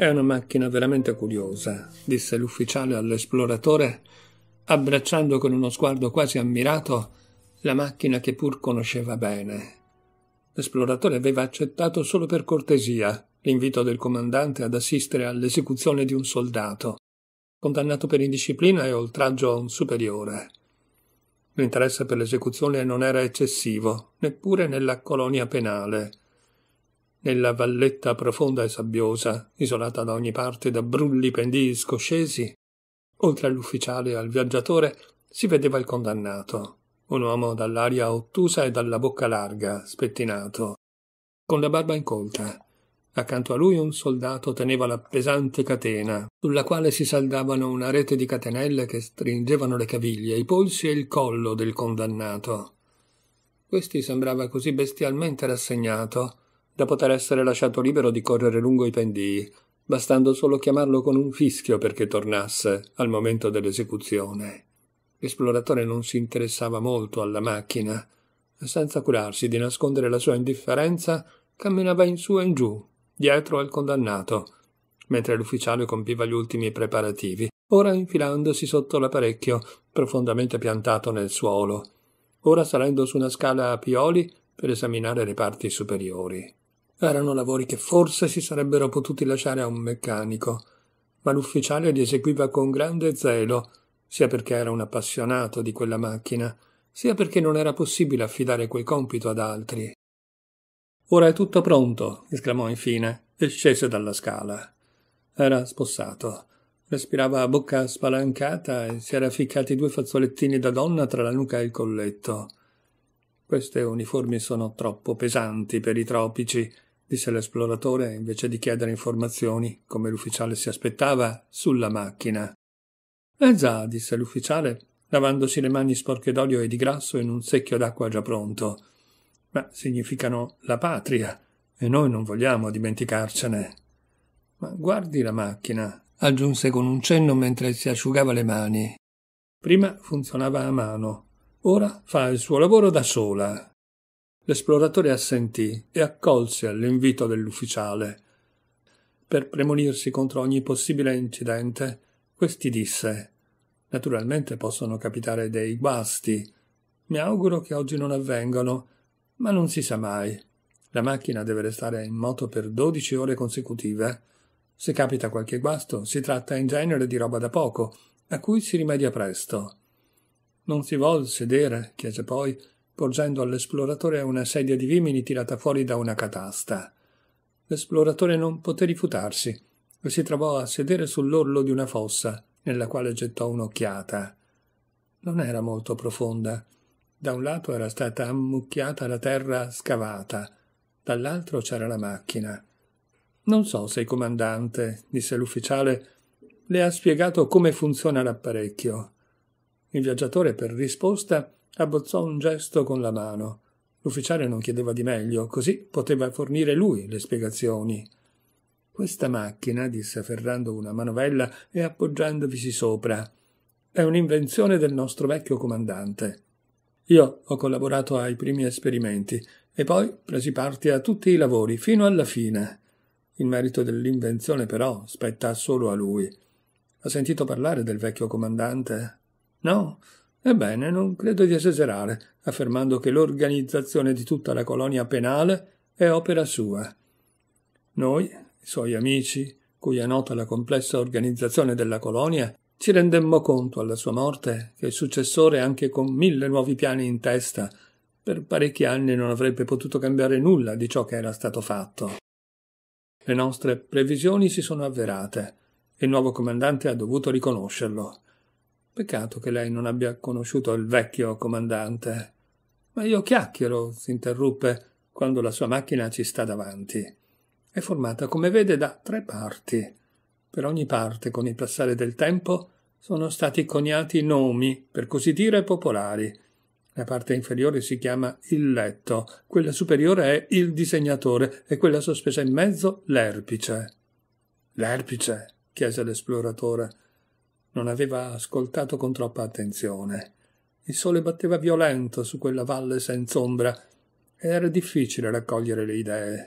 È una macchina veramente curiosa, disse l'ufficiale all'esploratore, abbracciando con uno sguardo quasi ammirato la macchina che pur conosceva bene. L'esploratore aveva accettato solo per cortesia l'invito del comandante ad assistere all'esecuzione di un soldato, condannato per indisciplina e oltraggio a un superiore. L'interesse per l'esecuzione non era eccessivo, neppure nella colonia penale, nella valletta profonda e sabbiosa, isolata da ogni parte da brulli pendii scoscesi, oltre all'ufficiale e al viaggiatore si vedeva il condannato, un uomo dall'aria ottusa e dalla bocca larga, spettinato, con la barba incolta. Accanto a lui un soldato teneva la pesante catena, sulla quale si saldavano una rete di catenelle che stringevano le caviglie, i polsi e il collo del condannato. Questi sembrava così bestialmente rassegnato da poter essere lasciato libero di correre lungo i pendii, bastando solo chiamarlo con un fischio perché tornasse al momento dell'esecuzione. L'esploratore non si interessava molto alla macchina, e senza curarsi di nascondere la sua indifferenza, camminava in su e in giù, dietro al condannato, mentre l'ufficiale compiva gli ultimi preparativi, ora infilandosi sotto l'apparecchio, profondamente piantato nel suolo, ora salendo su una scala a pioli per esaminare le parti superiori. Erano lavori che forse si sarebbero potuti lasciare a un meccanico, ma l'ufficiale li eseguiva con grande zelo, sia perché era un appassionato di quella macchina, sia perché non era possibile affidare quel compito ad altri. Ora è tutto pronto, esclamò infine, e scese dalla scala. Era spossato. Respirava a bocca spalancata e si era ficcati due fazzolettini da donna tra la nuca e il colletto. Queste uniformi sono troppo pesanti per i tropici disse l'esploratore invece di chiedere informazioni, come l'ufficiale si aspettava, sulla macchina. Eh già, disse l'ufficiale, lavandosi le mani sporche d'olio e di grasso in un secchio d'acqua già pronto. Ma significano la patria, e noi non vogliamo dimenticarcene. Ma guardi la macchina, aggiunse con un cenno mentre si asciugava le mani. Prima funzionava a mano, ora fa il suo lavoro da sola, l'esploratore assentì e accolse all'invito dell'ufficiale. Per premonirsi contro ogni possibile incidente, questi disse Naturalmente possono capitare dei guasti. Mi auguro che oggi non avvengano, ma non si sa mai. La macchina deve restare in moto per dodici ore consecutive. Se capita qualche guasto, si tratta in genere di roba da poco, a cui si rimedia presto. Non si vuol sedere, chiese poi, porgendo all'esploratore una sedia di vimini tirata fuori da una catasta. L'esploratore non poté rifiutarsi e si trovò a sedere sull'orlo di una fossa, nella quale gettò un'occhiata. Non era molto profonda. Da un lato era stata ammucchiata la terra scavata, dall'altro c'era la macchina. Non so se il comandante, disse l'ufficiale, le ha spiegato come funziona l'apparecchio. Il viaggiatore, per risposta, Abbozzò un gesto con la mano. L'ufficiale non chiedeva di meglio, così poteva fornire lui le spiegazioni. Questa macchina, disse afferrando una manovella e appoggiandovisi sopra, è un'invenzione del nostro vecchio comandante. Io ho collaborato ai primi esperimenti e poi presi parte a tutti i lavori fino alla fine. Il merito dell'invenzione però spetta solo a lui. Ha sentito parlare del vecchio comandante? No, Ebbene, non credo di esagerare affermando che l'organizzazione di tutta la colonia penale è opera sua. Noi, i suoi amici, cui è nota la complessa organizzazione della colonia, ci rendemmo conto alla sua morte che il successore, anche con mille nuovi piani in testa, per parecchi anni non avrebbe potuto cambiare nulla di ciò che era stato fatto. Le nostre previsioni si sono avverate. Il nuovo comandante ha dovuto riconoscerlo. Peccato che lei non abbia conosciuto il vecchio comandante. Ma io chiacchiero, si interruppe, quando la sua macchina ci sta davanti. È formata, come vede, da tre parti. Per ogni parte, con il passare del tempo, sono stati coniati nomi, per così dire, popolari. La parte inferiore si chiama il letto, quella superiore è il disegnatore e quella sospesa in mezzo l'erpice. L'erpice? chiese l'esploratore non aveva ascoltato con troppa attenzione. Il sole batteva violento su quella valle senza ombra ed era difficile raccogliere le idee.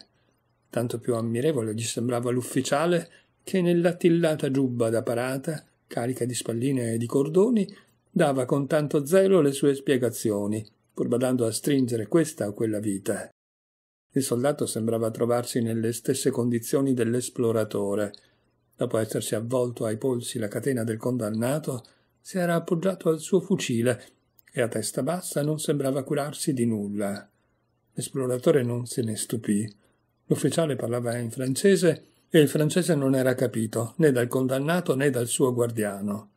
Tanto più ammirevole gli sembrava l'ufficiale che nell'attillata giubba da parata, carica di spalline e di cordoni, dava con tanto zelo le sue spiegazioni, pur badando a stringere questa o quella vita. Il soldato sembrava trovarsi nelle stesse condizioni dell'esploratore, Dopo essersi avvolto ai polsi la catena del condannato, si era appoggiato al suo fucile e a testa bassa non sembrava curarsi di nulla. L'esploratore non se ne stupì. L'ufficiale parlava in francese e il francese non era capito né dal condannato né dal suo guardiano.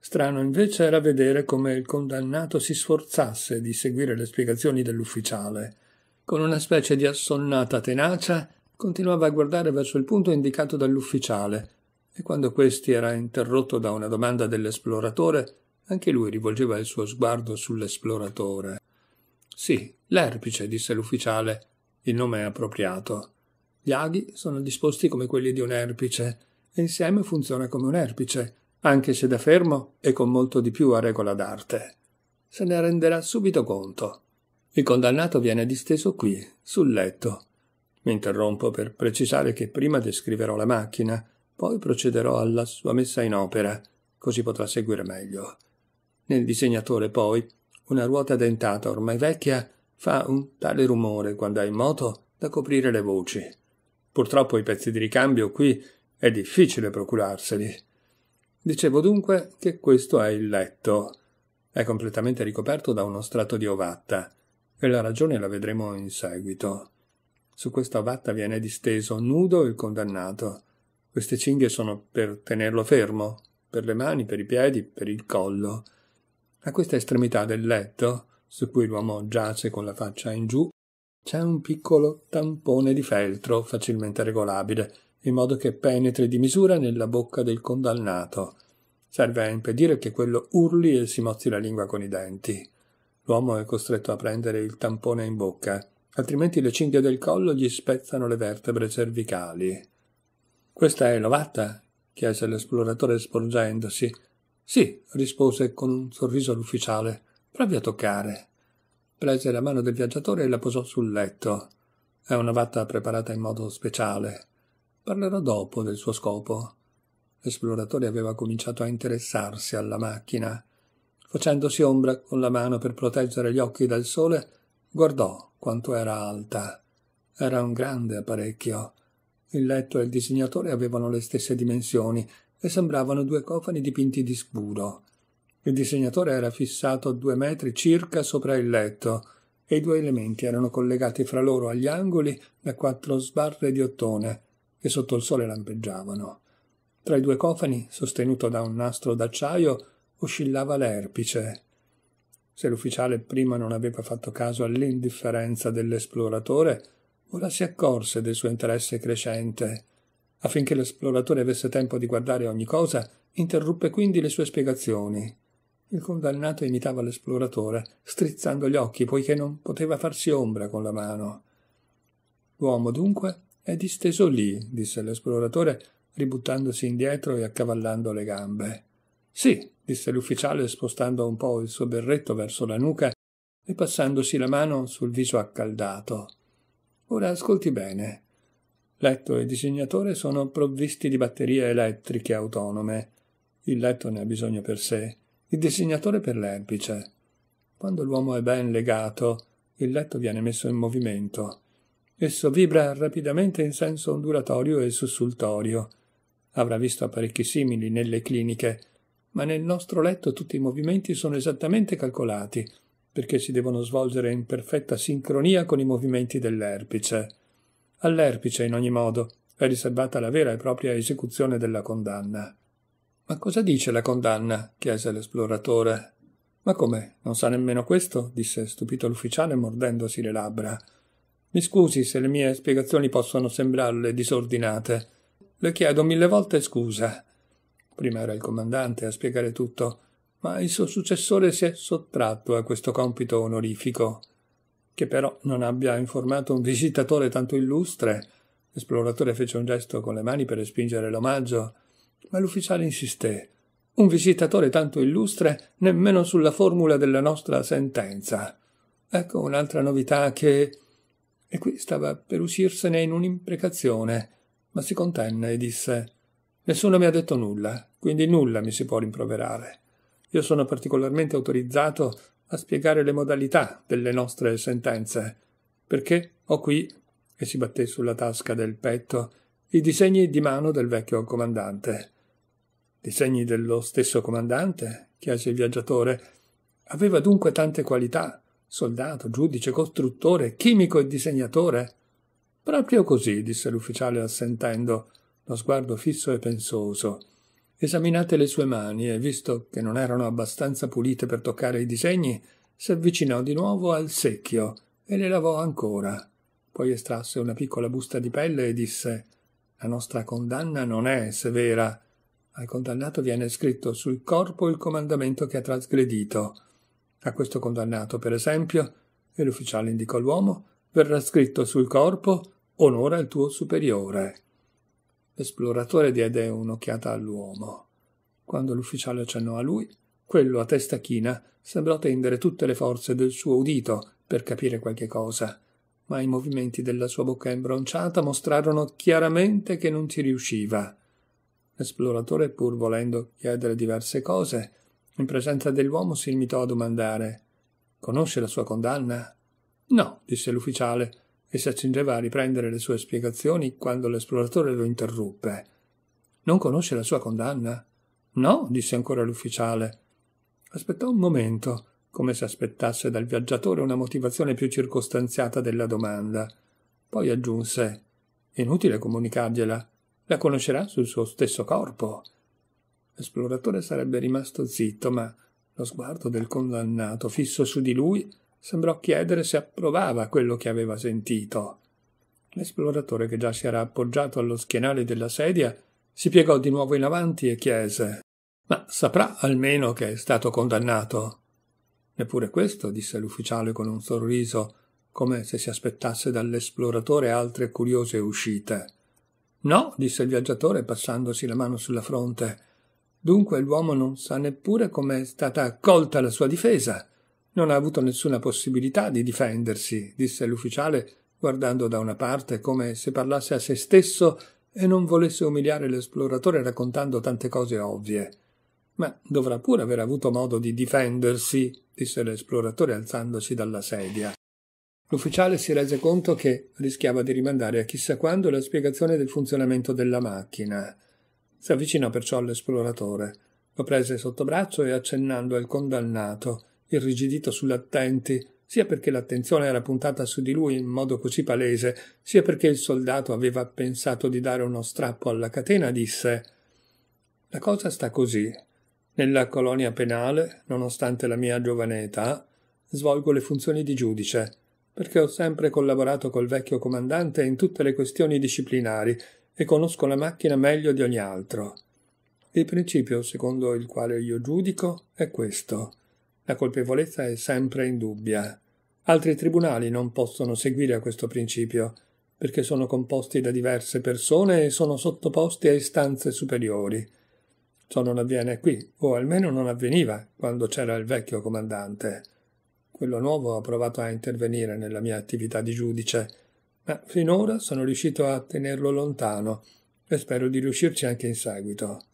Strano invece era vedere come il condannato si sforzasse di seguire le spiegazioni dell'ufficiale. Con una specie di assonnata tenacia continuava a guardare verso il punto indicato dall'ufficiale e quando questi era interrotto da una domanda dell'esploratore, anche lui rivolgeva il suo sguardo sull'esploratore. Sì, l'erpice, disse l'ufficiale, il nome è appropriato. Gli aghi sono disposti come quelli di un erpice e insieme funziona come un erpice, anche se da fermo e con molto di più a regola d'arte. Se ne renderà subito conto. Il condannato viene disteso qui, sul letto, mi interrompo per precisare che prima descriverò la macchina, poi procederò alla sua messa in opera, così potrà seguire meglio. Nel disegnatore, poi, una ruota dentata ormai vecchia fa un tale rumore quando è in moto da coprire le voci. Purtroppo i pezzi di ricambio qui è difficile procurarseli. Dicevo dunque che questo è il letto. È completamente ricoperto da uno strato di ovatta, e la ragione la vedremo in seguito. Su questa batta viene disteso nudo il condannato. Queste cinghie sono per tenerlo fermo, per le mani, per i piedi, per il collo. A questa estremità del letto, su cui l'uomo giace con la faccia in giù, c'è un piccolo tampone di feltro facilmente regolabile, in modo che penetri di misura nella bocca del condannato. Serve a impedire che quello urli e si mozzi la lingua con i denti. L'uomo è costretto a prendere il tampone in bocca altrimenti le cinghie del collo gli spezzano le vertebre cervicali. Questa è l'ovatta? chiese l'esploratore sporgendosi. Sì, rispose con un sorriso l'ufficiale. Provi a toccare. Prese la mano del viaggiatore e la posò sul letto. È una vatta preparata in modo speciale. Parlerò dopo del suo scopo. L'esploratore aveva cominciato a interessarsi alla macchina. Facendosi ombra con la mano per proteggere gli occhi dal sole, Guardò quanto era alta. Era un grande apparecchio. Il letto e il disegnatore avevano le stesse dimensioni e sembravano due cofani dipinti di scuro. Il disegnatore era fissato a due metri circa sopra il letto e i due elementi erano collegati fra loro agli angoli da quattro sbarre di ottone che sotto il sole lampeggiavano. Tra i due cofani, sostenuto da un nastro d'acciaio, oscillava l'erpice, se l'ufficiale prima non aveva fatto caso all'indifferenza dell'esploratore, ora si accorse del suo interesse crescente. Affinché l'esploratore avesse tempo di guardare ogni cosa, interruppe quindi le sue spiegazioni. Il condannato imitava l'esploratore, strizzando gli occhi, poiché non poteva farsi ombra con la mano. L'uomo, dunque, è disteso lì, disse l'esploratore, ributtandosi indietro e accavallando le gambe. Sì, disse l'ufficiale spostando un po il suo berretto verso la nuca e passandosi la mano sul viso accaldato. Ora ascolti bene. Letto e disegnatore sono provvisti di batterie elettriche autonome. Il letto ne ha bisogno per sé, il disegnatore per l'erpice. Quando l'uomo è ben legato, il letto viene messo in movimento. Esso vibra rapidamente in senso ondulatorio e sussultorio. Avrà visto apparecchi simili nelle cliniche, ma nel nostro letto tutti i movimenti sono esattamente calcolati, perché si devono svolgere in perfetta sincronia con i movimenti dell'erpice. All'erpice, in ogni modo, è riservata la vera e propria esecuzione della condanna. Ma cosa dice la condanna? chiese l'esploratore. Ma come? Non sa nemmeno questo? disse stupito l'ufficiale mordendosi le labbra. Mi scusi se le mie spiegazioni possono sembrarle disordinate. Le chiedo mille volte scusa prima era il comandante a spiegare tutto, ma il suo successore si è sottratto a questo compito onorifico. Che però non abbia informato un visitatore tanto illustre. L'esploratore fece un gesto con le mani per respingere l'omaggio, ma l'ufficiale insisté. Un visitatore tanto illustre nemmeno sulla formula della nostra sentenza. Ecco un'altra novità che. E qui stava per uscirsene in un'imprecazione, ma si contenne e disse Nessuno mi ha detto nulla, quindi nulla mi si può rimproverare. Io sono particolarmente autorizzato a spiegare le modalità delle nostre sentenze, perché ho qui, e si batté sulla tasca del petto, i disegni di mano del vecchio comandante. Disegni dello stesso comandante? chiese il viaggiatore. Aveva dunque tante qualità: soldato, giudice, costruttore, chimico e disegnatore. Proprio così, disse l'ufficiale assentendo lo sguardo fisso e pensoso. Esaminate le sue mani e, visto che non erano abbastanza pulite per toccare i disegni, si avvicinò di nuovo al secchio e le lavò ancora. Poi estrasse una piccola busta di pelle e disse La nostra condanna non è severa. Al condannato viene scritto sul corpo il comandamento che ha trasgredito. A questo condannato, per esempio, e l'ufficiale indicò l'uomo, verrà scritto sul corpo onora il tuo superiore. L'esploratore diede un'occhiata all'uomo. Quando l'ufficiale accennò a lui, quello a testa china sembrò tendere tutte le forze del suo udito per capire qualche cosa, ma i movimenti della sua bocca imbronciata mostrarono chiaramente che non ci riusciva. L'esploratore, pur volendo chiedere diverse cose, in presenza dell'uomo si limitò a domandare Conosce la sua condanna? No, disse l'ufficiale, e si accingeva a riprendere le sue spiegazioni quando l'esploratore lo interruppe. Non conosce la sua condanna? No, disse ancora l'ufficiale. Aspettò un momento, come se aspettasse dal viaggiatore una motivazione più circostanziata della domanda. Poi aggiunse Inutile comunicargliela. La conoscerà sul suo stesso corpo. L'esploratore sarebbe rimasto zitto, ma lo sguardo del condannato fisso su di lui sembrò chiedere se approvava quello che aveva sentito. L'esploratore, che già si era appoggiato allo schienale della sedia, si piegò di nuovo in avanti e chiese Ma saprà almeno che è stato condannato. Neppure questo, disse l'ufficiale con un sorriso, come se si aspettasse dall'esploratore altre curiose uscite. No, disse il viaggiatore, passandosi la mano sulla fronte. Dunque l'uomo non sa neppure come è stata accolta la sua difesa. Non ha avuto nessuna possibilità di difendersi, disse l'ufficiale, guardando da una parte come se parlasse a se stesso e non volesse umiliare l'esploratore raccontando tante cose ovvie. Ma dovrà pure aver avuto modo di difendersi, disse l'esploratore alzandosi dalla sedia. L'ufficiale si rese conto che rischiava di rimandare a chissà quando la spiegazione del funzionamento della macchina. Si avvicinò perciò all'esploratore, lo prese sotto braccio e accennando al condannato irrigidito sull'attenti, sia perché l'attenzione era puntata su di lui in modo così palese, sia perché il soldato aveva pensato di dare uno strappo alla catena, disse La cosa sta così. Nella colonia penale, nonostante la mia giovane età, svolgo le funzioni di giudice, perché ho sempre collaborato col vecchio comandante in tutte le questioni disciplinari e conosco la macchina meglio di ogni altro. Il principio secondo il quale io giudico è questo. La colpevolezza è sempre indubbia. Altri tribunali non possono seguire a questo principio, perché sono composti da diverse persone e sono sottoposti a istanze superiori. Ciò non avviene qui, o almeno non avveniva quando c'era il vecchio comandante. Quello nuovo ha provato a intervenire nella mia attività di giudice, ma finora sono riuscito a tenerlo lontano e spero di riuscirci anche in seguito.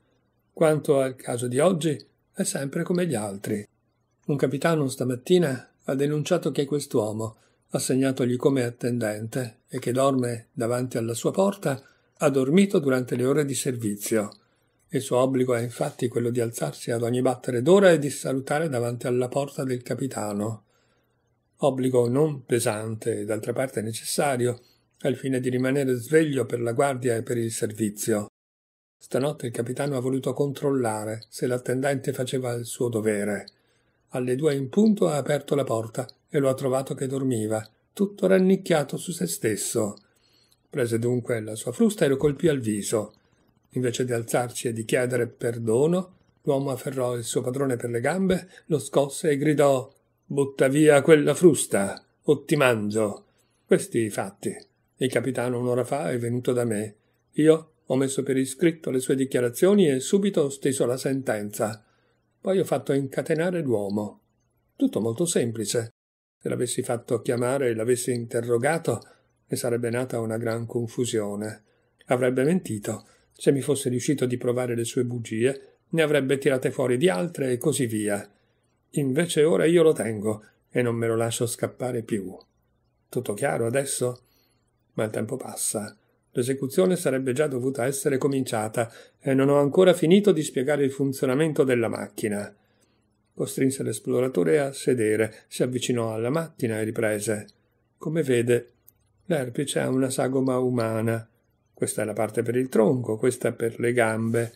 Quanto al caso di oggi, è sempre come gli altri. Un capitano stamattina ha denunciato che quest'uomo, assegnatogli come attendente e che dorme davanti alla sua porta, ha dormito durante le ore di servizio. Il suo obbligo è infatti quello di alzarsi ad ogni battere d'ora e di salutare davanti alla porta del capitano. Obbligo non pesante e d'altra parte necessario, al fine di rimanere sveglio per la guardia e per il servizio. Stanotte il capitano ha voluto controllare se l'attendente faceva il suo dovere. Alle due in punto ha aperto la porta e lo ha trovato che dormiva, tutto rannicchiato su se stesso. Prese dunque la sua frusta e lo colpì al viso. Invece di alzarci e di chiedere perdono, l'uomo afferrò il suo padrone per le gambe, lo scosse e gridò Butta via quella frusta, o ti mangio. Questi i fatti. Il capitano un'ora fa è venuto da me. Io ho messo per iscritto le sue dichiarazioni e subito ho steso la sentenza. Poi ho fatto incatenare l'uomo. Tutto molto semplice. Se l'avessi fatto chiamare e l'avessi interrogato, ne sarebbe nata una gran confusione. Avrebbe mentito. Se mi fosse riuscito di provare le sue bugie, ne avrebbe tirate fuori di altre e così via. Invece ora io lo tengo e non me lo lascio scappare più. Tutto chiaro adesso? Ma il tempo passa L'esecuzione sarebbe già dovuta essere cominciata e non ho ancora finito di spiegare il funzionamento della macchina. Costrinse l'esploratore a sedere, si avvicinò alla macchina e riprese. Come vede, l'erpice ha una sagoma umana. Questa è la parte per il tronco, questa per le gambe.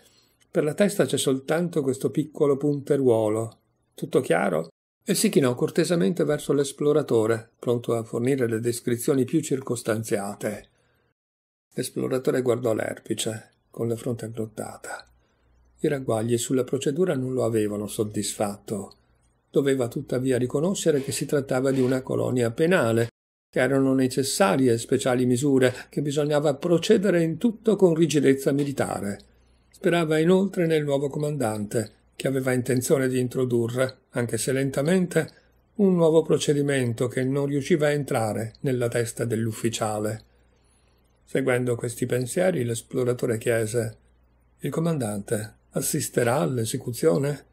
Per la testa c'è soltanto questo piccolo punteruolo. Tutto chiaro? E si chinò cortesemente verso l'esploratore, pronto a fornire le descrizioni più circostanziate. L'esploratore guardò l'erpice, con la fronte aggrottata. I ragguagli sulla procedura non lo avevano soddisfatto. Doveva tuttavia riconoscere che si trattava di una colonia penale, che erano necessarie speciali misure, che bisognava procedere in tutto con rigidezza militare. Sperava inoltre nel nuovo comandante, che aveva intenzione di introdurre, anche se lentamente, un nuovo procedimento che non riusciva a entrare nella testa dell'ufficiale. Seguendo questi pensieri, l'esploratore chiese Il comandante assisterà all'esecuzione?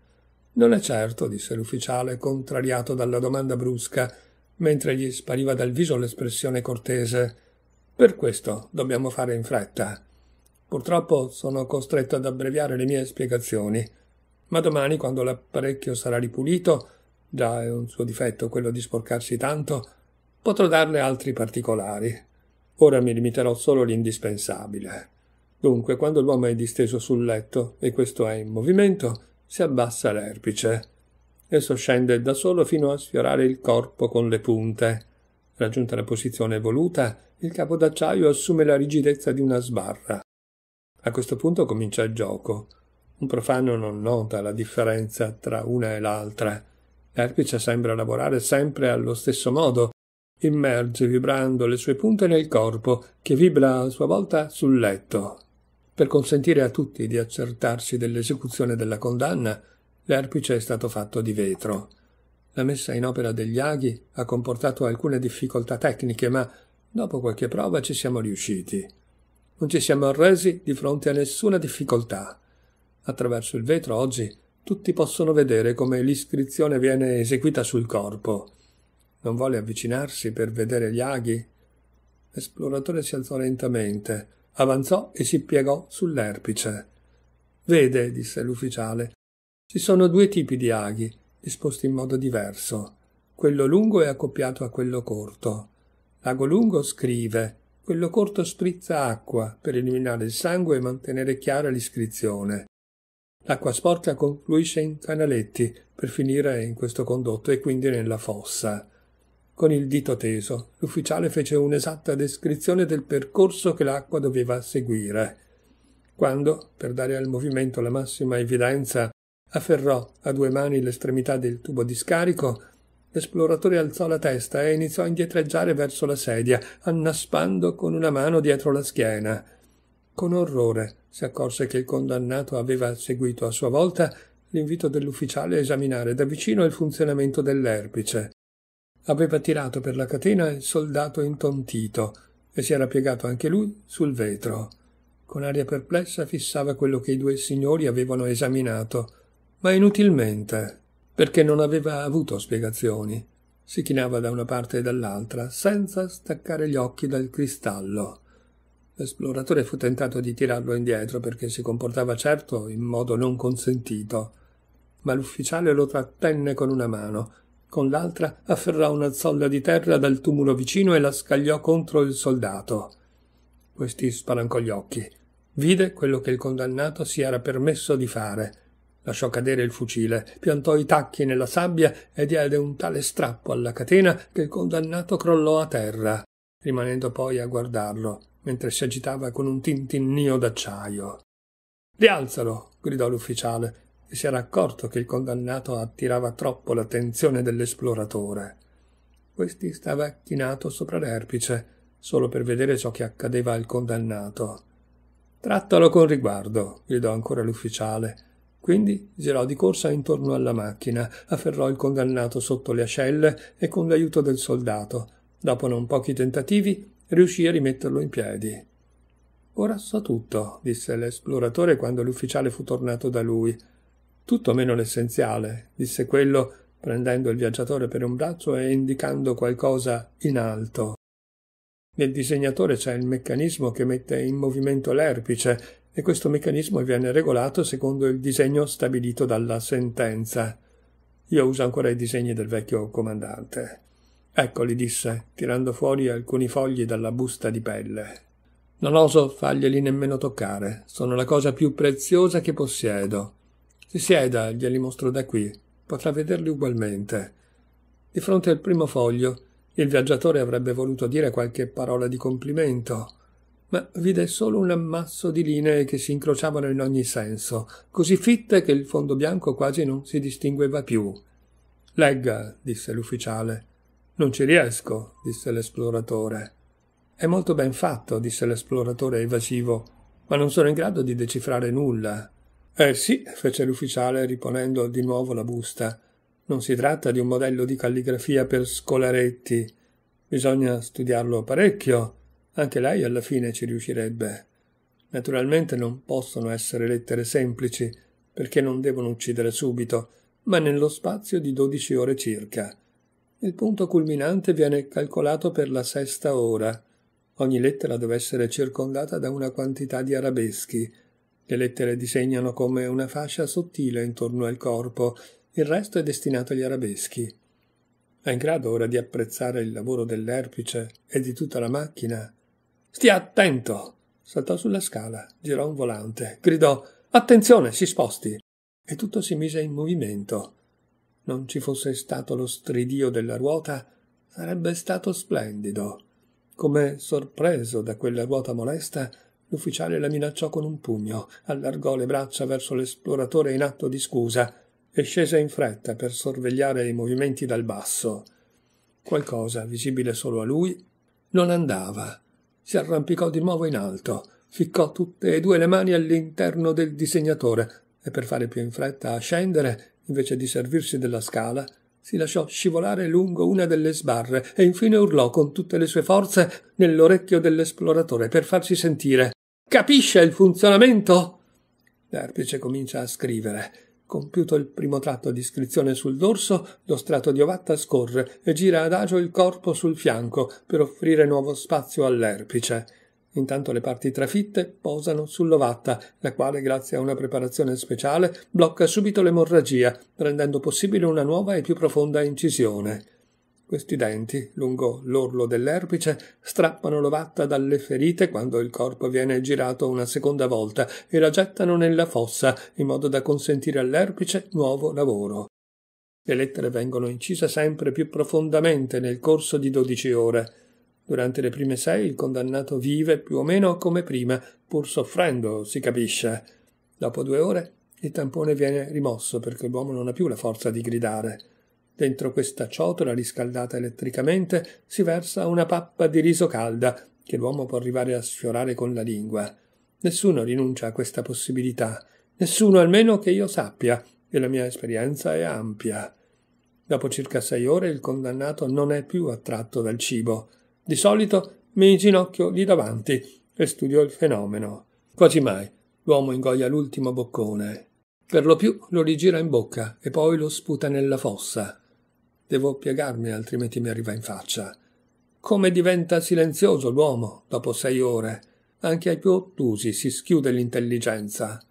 Non è certo, disse l'ufficiale, contrariato dalla domanda brusca, mentre gli spariva dal viso l'espressione cortese. Per questo dobbiamo fare in fretta. Purtroppo sono costretto ad abbreviare le mie spiegazioni. Ma domani, quando l'apparecchio sarà ripulito, già è un suo difetto quello di sporcarsi tanto, potrò darle altri particolari. Ora mi limiterò solo all'indispensabile. Dunque, quando l'uomo è disteso sul letto e questo è in movimento, si abbassa l'erpice. Esso scende da solo fino a sfiorare il corpo con le punte. Raggiunta la posizione voluta, il capo d'acciaio assume la rigidezza di una sbarra. A questo punto comincia il gioco. Un profano non nota la differenza tra una e l'altra. L'erpice sembra lavorare sempre allo stesso modo, Immerge vibrando le sue punte nel corpo, che vibra a sua volta sul letto. Per consentire a tutti di accertarsi dell'esecuzione della condanna, l'erpice è stato fatto di vetro. La messa in opera degli aghi ha comportato alcune difficoltà tecniche, ma dopo qualche prova ci siamo riusciti. Non ci siamo arresi di fronte a nessuna difficoltà. Attraverso il vetro oggi tutti possono vedere come l'iscrizione viene eseguita sul corpo. Non volle avvicinarsi per vedere gli aghi? L'esploratore si alzò lentamente, avanzò e si piegò sull'erpice. Vede, disse l'ufficiale, ci sono due tipi di aghi, disposti in modo diverso. Quello lungo è accoppiato a quello corto. L'ago lungo scrive, quello corto sprizza acqua per eliminare il sangue e mantenere chiara l'iscrizione. L'acqua sporca confluisce in canaletti per finire in questo condotto e quindi nella fossa. Con il dito teso, l'ufficiale fece un'esatta descrizione del percorso che l'acqua doveva seguire. Quando, per dare al movimento la massima evidenza, afferrò a due mani l'estremità del tubo di scarico, l'esploratore alzò la testa e iniziò a indietreggiare verso la sedia, annaspando con una mano dietro la schiena. Con orrore si accorse che il condannato aveva seguito a sua volta l'invito dell'ufficiale a esaminare da vicino il funzionamento dell'erpice aveva tirato per la catena il soldato intontito e si era piegato anche lui sul vetro. Con aria perplessa fissava quello che i due signori avevano esaminato, ma inutilmente, perché non aveva avuto spiegazioni. Si chinava da una parte e dall'altra, senza staccare gli occhi dal cristallo. L'esploratore fu tentato di tirarlo indietro perché si comportava certo in modo non consentito, ma l'ufficiale lo trattenne con una mano con l'altra afferrò una zolla di terra dal tumulo vicino e la scagliò contro il soldato. Questi spalancò gli occhi. Vide quello che il condannato si era permesso di fare. Lasciò cadere il fucile, piantò i tacchi nella sabbia e diede un tale strappo alla catena che il condannato crollò a terra, rimanendo poi a guardarlo, mentre si agitava con un tintinnio d'acciaio. Rialzalo, gridò l'ufficiale, e si era accorto che il condannato attirava troppo l'attenzione dell'esploratore. Questi stava chinato sopra l'erpice, solo per vedere ciò che accadeva al condannato. Trattalo con riguardo, gridò ancora l'ufficiale. Quindi girò di corsa intorno alla macchina, afferrò il condannato sotto le ascelle e con l'aiuto del soldato, dopo non pochi tentativi, riuscì a rimetterlo in piedi. Ora so tutto, disse l'esploratore quando l'ufficiale fu tornato da lui. Tutto meno l'essenziale, disse quello, prendendo il viaggiatore per un braccio e indicando qualcosa in alto. Nel disegnatore c'è il meccanismo che mette in movimento l'erpice e questo meccanismo viene regolato secondo il disegno stabilito dalla sentenza. Io uso ancora i disegni del vecchio comandante. Eccoli, disse, tirando fuori alcuni fogli dalla busta di pelle. Non oso farglieli nemmeno toccare, sono la cosa più preziosa che possiedo. Si sieda, glieli mostro da qui, potrà vederli ugualmente. Di fronte al primo foglio, il viaggiatore avrebbe voluto dire qualche parola di complimento, ma vide solo un ammasso di linee che si incrociavano in ogni senso, così fitte che il fondo bianco quasi non si distingueva più. Legga, disse l'ufficiale. Non ci riesco, disse l'esploratore. È molto ben fatto, disse l'esploratore evasivo, ma non sono in grado di decifrare nulla. Eh sì, fece l'ufficiale riponendo di nuovo la busta. Non si tratta di un modello di calligrafia per scolaretti. Bisogna studiarlo parecchio. Anche lei alla fine ci riuscirebbe. Naturalmente non possono essere lettere semplici, perché non devono uccidere subito, ma nello spazio di dodici ore circa. Il punto culminante viene calcolato per la sesta ora. Ogni lettera deve essere circondata da una quantità di arabeschi, le lettere disegnano come una fascia sottile intorno al corpo, il resto è destinato agli arabeschi. È in grado ora di apprezzare il lavoro dell'erpice e di tutta la macchina. Stia attento! Saltò sulla scala, girò un volante, gridò Attenzione, si sposti! E tutto si mise in movimento. Non ci fosse stato lo stridio della ruota, sarebbe stato splendido. Come sorpreso da quella ruota molesta, l'ufficiale la minacciò con un pugno, allargò le braccia verso l'esploratore in atto di scusa e scese in fretta per sorvegliare i movimenti dal basso. Qualcosa, visibile solo a lui, non andava. Si arrampicò di nuovo in alto, ficcò tutte e due le mani all'interno del disegnatore e per fare più in fretta a scendere, invece di servirsi della scala, si lasciò scivolare lungo una delle sbarre e infine urlò con tutte le sue forze nell'orecchio dell'esploratore per farsi sentire. Capisce il funzionamento? L'erpice comincia a scrivere. Compiuto il primo tratto di iscrizione sul dorso, lo strato di ovatta scorre e gira adagio il corpo sul fianco per offrire nuovo spazio all'erpice. Intanto le parti trafitte posano sull'ovatta, la quale, grazie a una preparazione speciale, blocca subito l'emorragia, rendendo possibile una nuova e più profonda incisione. Questi denti, lungo l'orlo dell'erpice, strappano l'ovatta dalle ferite quando il corpo viene girato una seconda volta e la gettano nella fossa, in modo da consentire all'erpice nuovo lavoro. Le lettere vengono incise sempre più profondamente nel corso di dodici ore. Durante le prime sei il condannato vive più o meno come prima, pur soffrendo, si capisce. Dopo due ore il tampone viene rimosso perché l'uomo non ha più la forza di gridare. Dentro questa ciotola riscaldata elettricamente si versa una pappa di riso calda che l'uomo può arrivare a sfiorare con la lingua. Nessuno rinuncia a questa possibilità, nessuno almeno che io sappia, e la mia esperienza è ampia. Dopo circa sei ore il condannato non è più attratto dal cibo. Di solito mi inginocchio lì davanti e studio il fenomeno. Quasi mai l'uomo ingoia l'ultimo boccone. Per lo più lo rigira in bocca e poi lo sputa nella fossa. Devo piegarmi, altrimenti mi arriva in faccia. Come diventa silenzioso l'uomo dopo sei ore. Anche ai più ottusi si schiude l'intelligenza.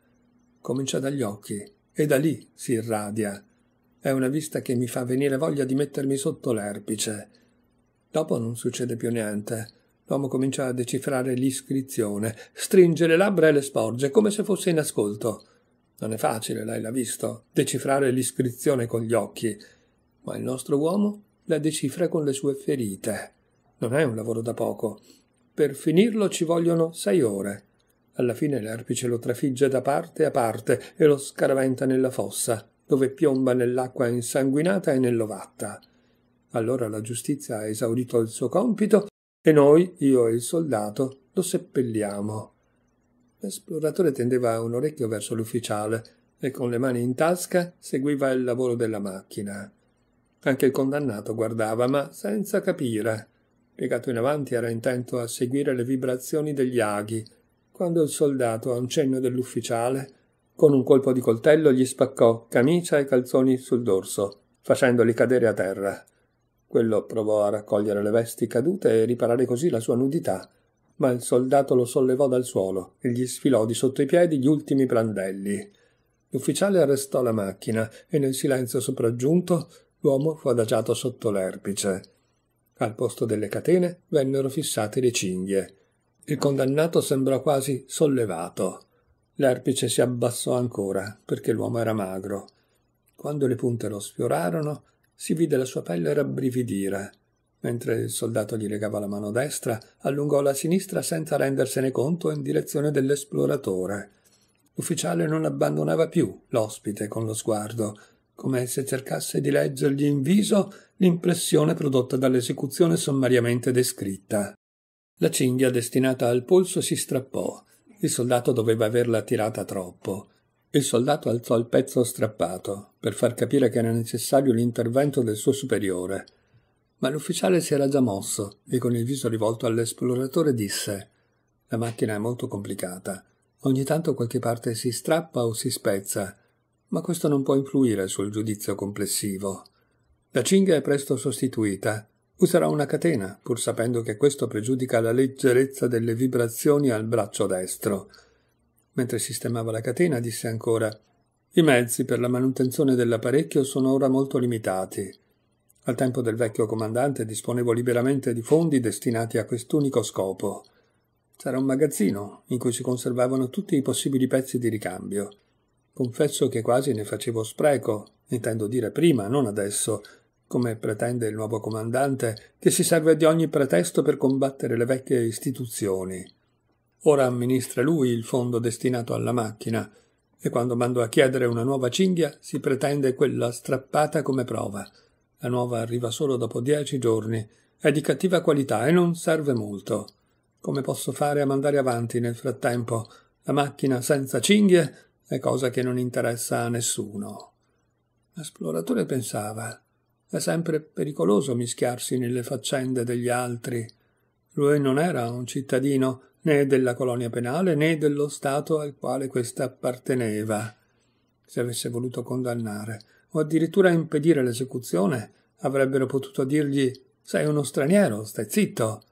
Comincia dagli occhi e da lì si irradia. È una vista che mi fa venire voglia di mettermi sotto l'erpice. Dopo non succede più niente. L'uomo comincia a decifrare l'iscrizione, stringe le labbra e le sporge come se fosse in ascolto. Non è facile, lei l'ha visto, decifrare l'iscrizione con gli occhi ma il nostro uomo la decifra con le sue ferite. Non è un lavoro da poco. Per finirlo ci vogliono sei ore. Alla fine l'erpice lo trafigge da parte a parte e lo scaraventa nella fossa, dove piomba nell'acqua insanguinata e nell'ovatta. Allora la giustizia ha esaurito il suo compito e noi, io e il soldato, lo seppelliamo. L'esploratore tendeva un orecchio verso l'ufficiale e con le mani in tasca seguiva il lavoro della macchina. Anche il condannato guardava, ma senza capire. Piegato in avanti era intento a seguire le vibrazioni degli aghi, quando il soldato, a un cenno dell'ufficiale, con un colpo di coltello gli spaccò camicia e calzoni sul dorso, facendoli cadere a terra. Quello provò a raccogliere le vesti cadute e riparare così la sua nudità, ma il soldato lo sollevò dal suolo e gli sfilò di sotto i piedi gli ultimi brandelli. L'ufficiale arrestò la macchina e nel silenzio sopraggiunto L'uomo fu adagiato sotto l'erpice. Al posto delle catene vennero fissate le cinghie. Il condannato sembrò quasi sollevato. L'erpice si abbassò ancora, perché l'uomo era magro. Quando le punte lo sfiorarono, si vide la sua pelle rabbrividire. Mentre il soldato gli legava la mano destra, allungò la sinistra senza rendersene conto in direzione dell'esploratore. L'ufficiale non abbandonava più l'ospite con lo sguardo, come se cercasse di leggergli in viso l'impressione prodotta dall'esecuzione sommariamente descritta. La cinghia destinata al polso si strappò. Il soldato doveva averla tirata troppo. Il soldato alzò il pezzo strappato per far capire che era necessario l'intervento del suo superiore. Ma l'ufficiale si era già mosso e con il viso rivolto all'esploratore disse: La macchina è molto complicata. Ogni tanto qualche parte si strappa o si spezza ma questo non può influire sul giudizio complessivo. La cinghia è presto sostituita. Userà una catena, pur sapendo che questo pregiudica la leggerezza delle vibrazioni al braccio destro. Mentre sistemava la catena, disse ancora i mezzi per la manutenzione dell'apparecchio sono ora molto limitati. Al tempo del vecchio comandante disponevo liberamente di fondi destinati a quest'unico scopo. C'era un magazzino in cui si conservavano tutti i possibili pezzi di ricambio. Confesso che quasi ne facevo spreco, intendo dire prima, non adesso, come pretende il nuovo comandante, che si serve di ogni pretesto per combattere le vecchie istituzioni. Ora amministra lui il fondo destinato alla macchina, e quando mando a chiedere una nuova cinghia si pretende quella strappata come prova. La nuova arriva solo dopo dieci giorni, è di cattiva qualità e non serve molto. Come posso fare a mandare avanti nel frattempo la macchina senza cinghie è cosa che non interessa a nessuno. L'esploratore pensava è sempre pericoloso mischiarsi nelle faccende degli altri. Lui non era un cittadino né della colonia penale né dello Stato al quale questa apparteneva. Se avesse voluto condannare o addirittura impedire l'esecuzione, avrebbero potuto dirgli sei uno straniero, stai zitto.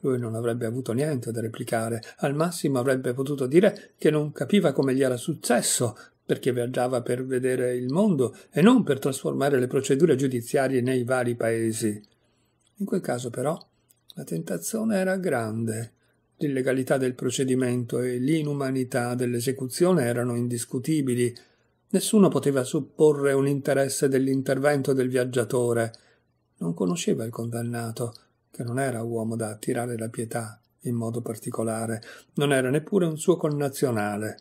Lui non avrebbe avuto niente da replicare, al massimo avrebbe potuto dire che non capiva come gli era successo, perché viaggiava per vedere il mondo e non per trasformare le procedure giudiziarie nei vari paesi. In quel caso, però, la tentazione era grande. L'illegalità del procedimento e l'inumanità dell'esecuzione erano indiscutibili. Nessuno poteva supporre un interesse dell'intervento del viaggiatore. Non conosceva il condannato che non era uomo da attirare la pietà in modo particolare, non era neppure un suo connazionale.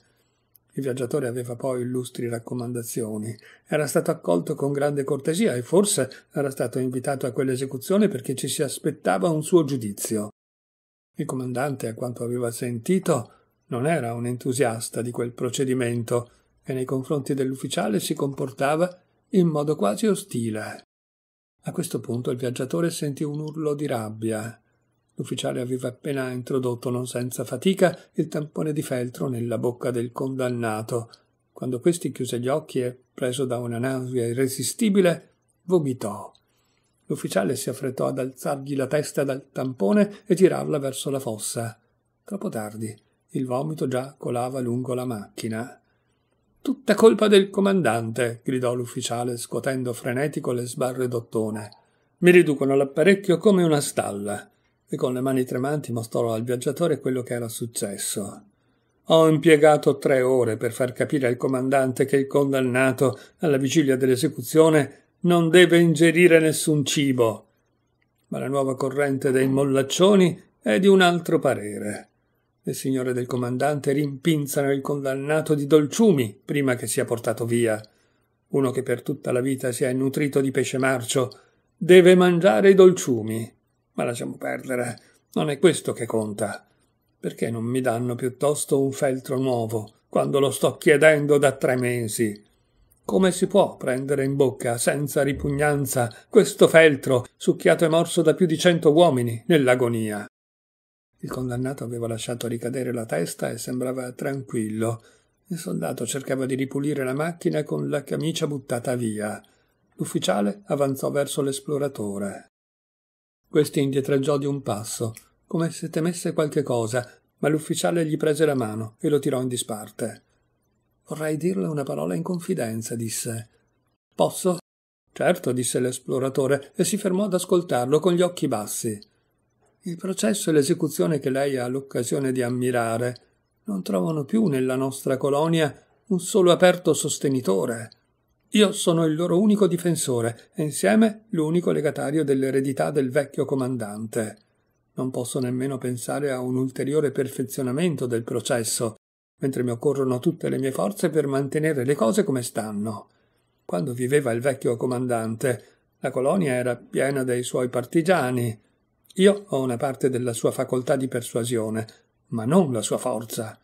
Il viaggiatore aveva poi illustri raccomandazioni. Era stato accolto con grande cortesia e forse era stato invitato a quell'esecuzione perché ci si aspettava un suo giudizio. Il comandante, a quanto aveva sentito, non era un entusiasta di quel procedimento e nei confronti dell'ufficiale si comportava in modo quasi ostile. A questo punto il viaggiatore sentì un urlo di rabbia. L'ufficiale aveva appena introdotto, non senza fatica, il tampone di feltro nella bocca del condannato, quando questi chiuse gli occhi e, preso da una nausea irresistibile, vomitò. L'ufficiale si affrettò ad alzargli la testa dal tampone e tirarla verso la fossa. Troppo tardi. Il vomito già colava lungo la macchina. Tutta colpa del comandante, gridò l'ufficiale scuotendo frenetico le sbarre d'ottone. Mi riducono l'apparecchio come una stalla. E con le mani tremanti mostrò al viaggiatore quello che era successo. Ho impiegato tre ore per far capire al comandante che il condannato, alla vigilia dell'esecuzione, non deve ingerire nessun cibo. Ma la nuova corrente dei mollaccioni è di un altro parere. Le signore del comandante rimpinzano il condannato di dolciumi prima che sia portato via. Uno che per tutta la vita si è nutrito di pesce marcio deve mangiare i dolciumi. Ma lasciamo perdere, non è questo che conta. Perché non mi danno piuttosto un feltro nuovo quando lo sto chiedendo da tre mesi? Come si può prendere in bocca senza ripugnanza questo feltro succhiato e morso da più di cento uomini nell'agonia? Il condannato aveva lasciato ricadere la testa e sembrava tranquillo. Il soldato cercava di ripulire la macchina con la camicia buttata via. L'ufficiale avanzò verso l'esploratore. Questi indietreggiò di un passo, come se temesse qualche cosa, ma l'ufficiale gli prese la mano e lo tirò in disparte. Vorrei dirle una parola in confidenza, disse. Posso? Certo, disse l'esploratore e si fermò ad ascoltarlo con gli occhi bassi. Il processo e l'esecuzione che lei ha l'occasione di ammirare non trovano più nella nostra colonia un solo aperto sostenitore. Io sono il loro unico difensore e insieme l'unico legatario dell'eredità del vecchio comandante. Non posso nemmeno pensare a un ulteriore perfezionamento del processo, mentre mi occorrono tutte le mie forze per mantenere le cose come stanno. Quando viveva il vecchio comandante, la colonia era piena dei suoi partigiani, io ho una parte della sua facoltà di persuasione, ma non la sua forza.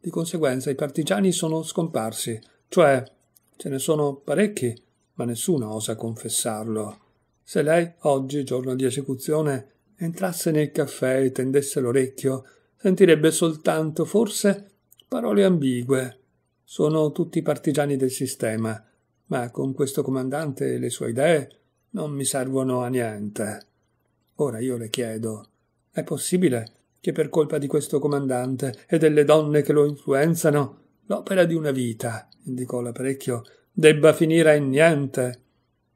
Di conseguenza i partigiani sono scomparsi, cioè ce ne sono parecchi, ma nessuno osa confessarlo. Se lei, oggi, giorno di esecuzione, entrasse nel caffè e tendesse l'orecchio, sentirebbe soltanto, forse, parole ambigue. Sono tutti partigiani del sistema, ma con questo comandante e le sue idee non mi servono a niente. Ora io le chiedo, è possibile che per colpa di questo comandante e delle donne che lo influenzano, l'opera di una vita, indicò l'apparecchio, debba finire in niente?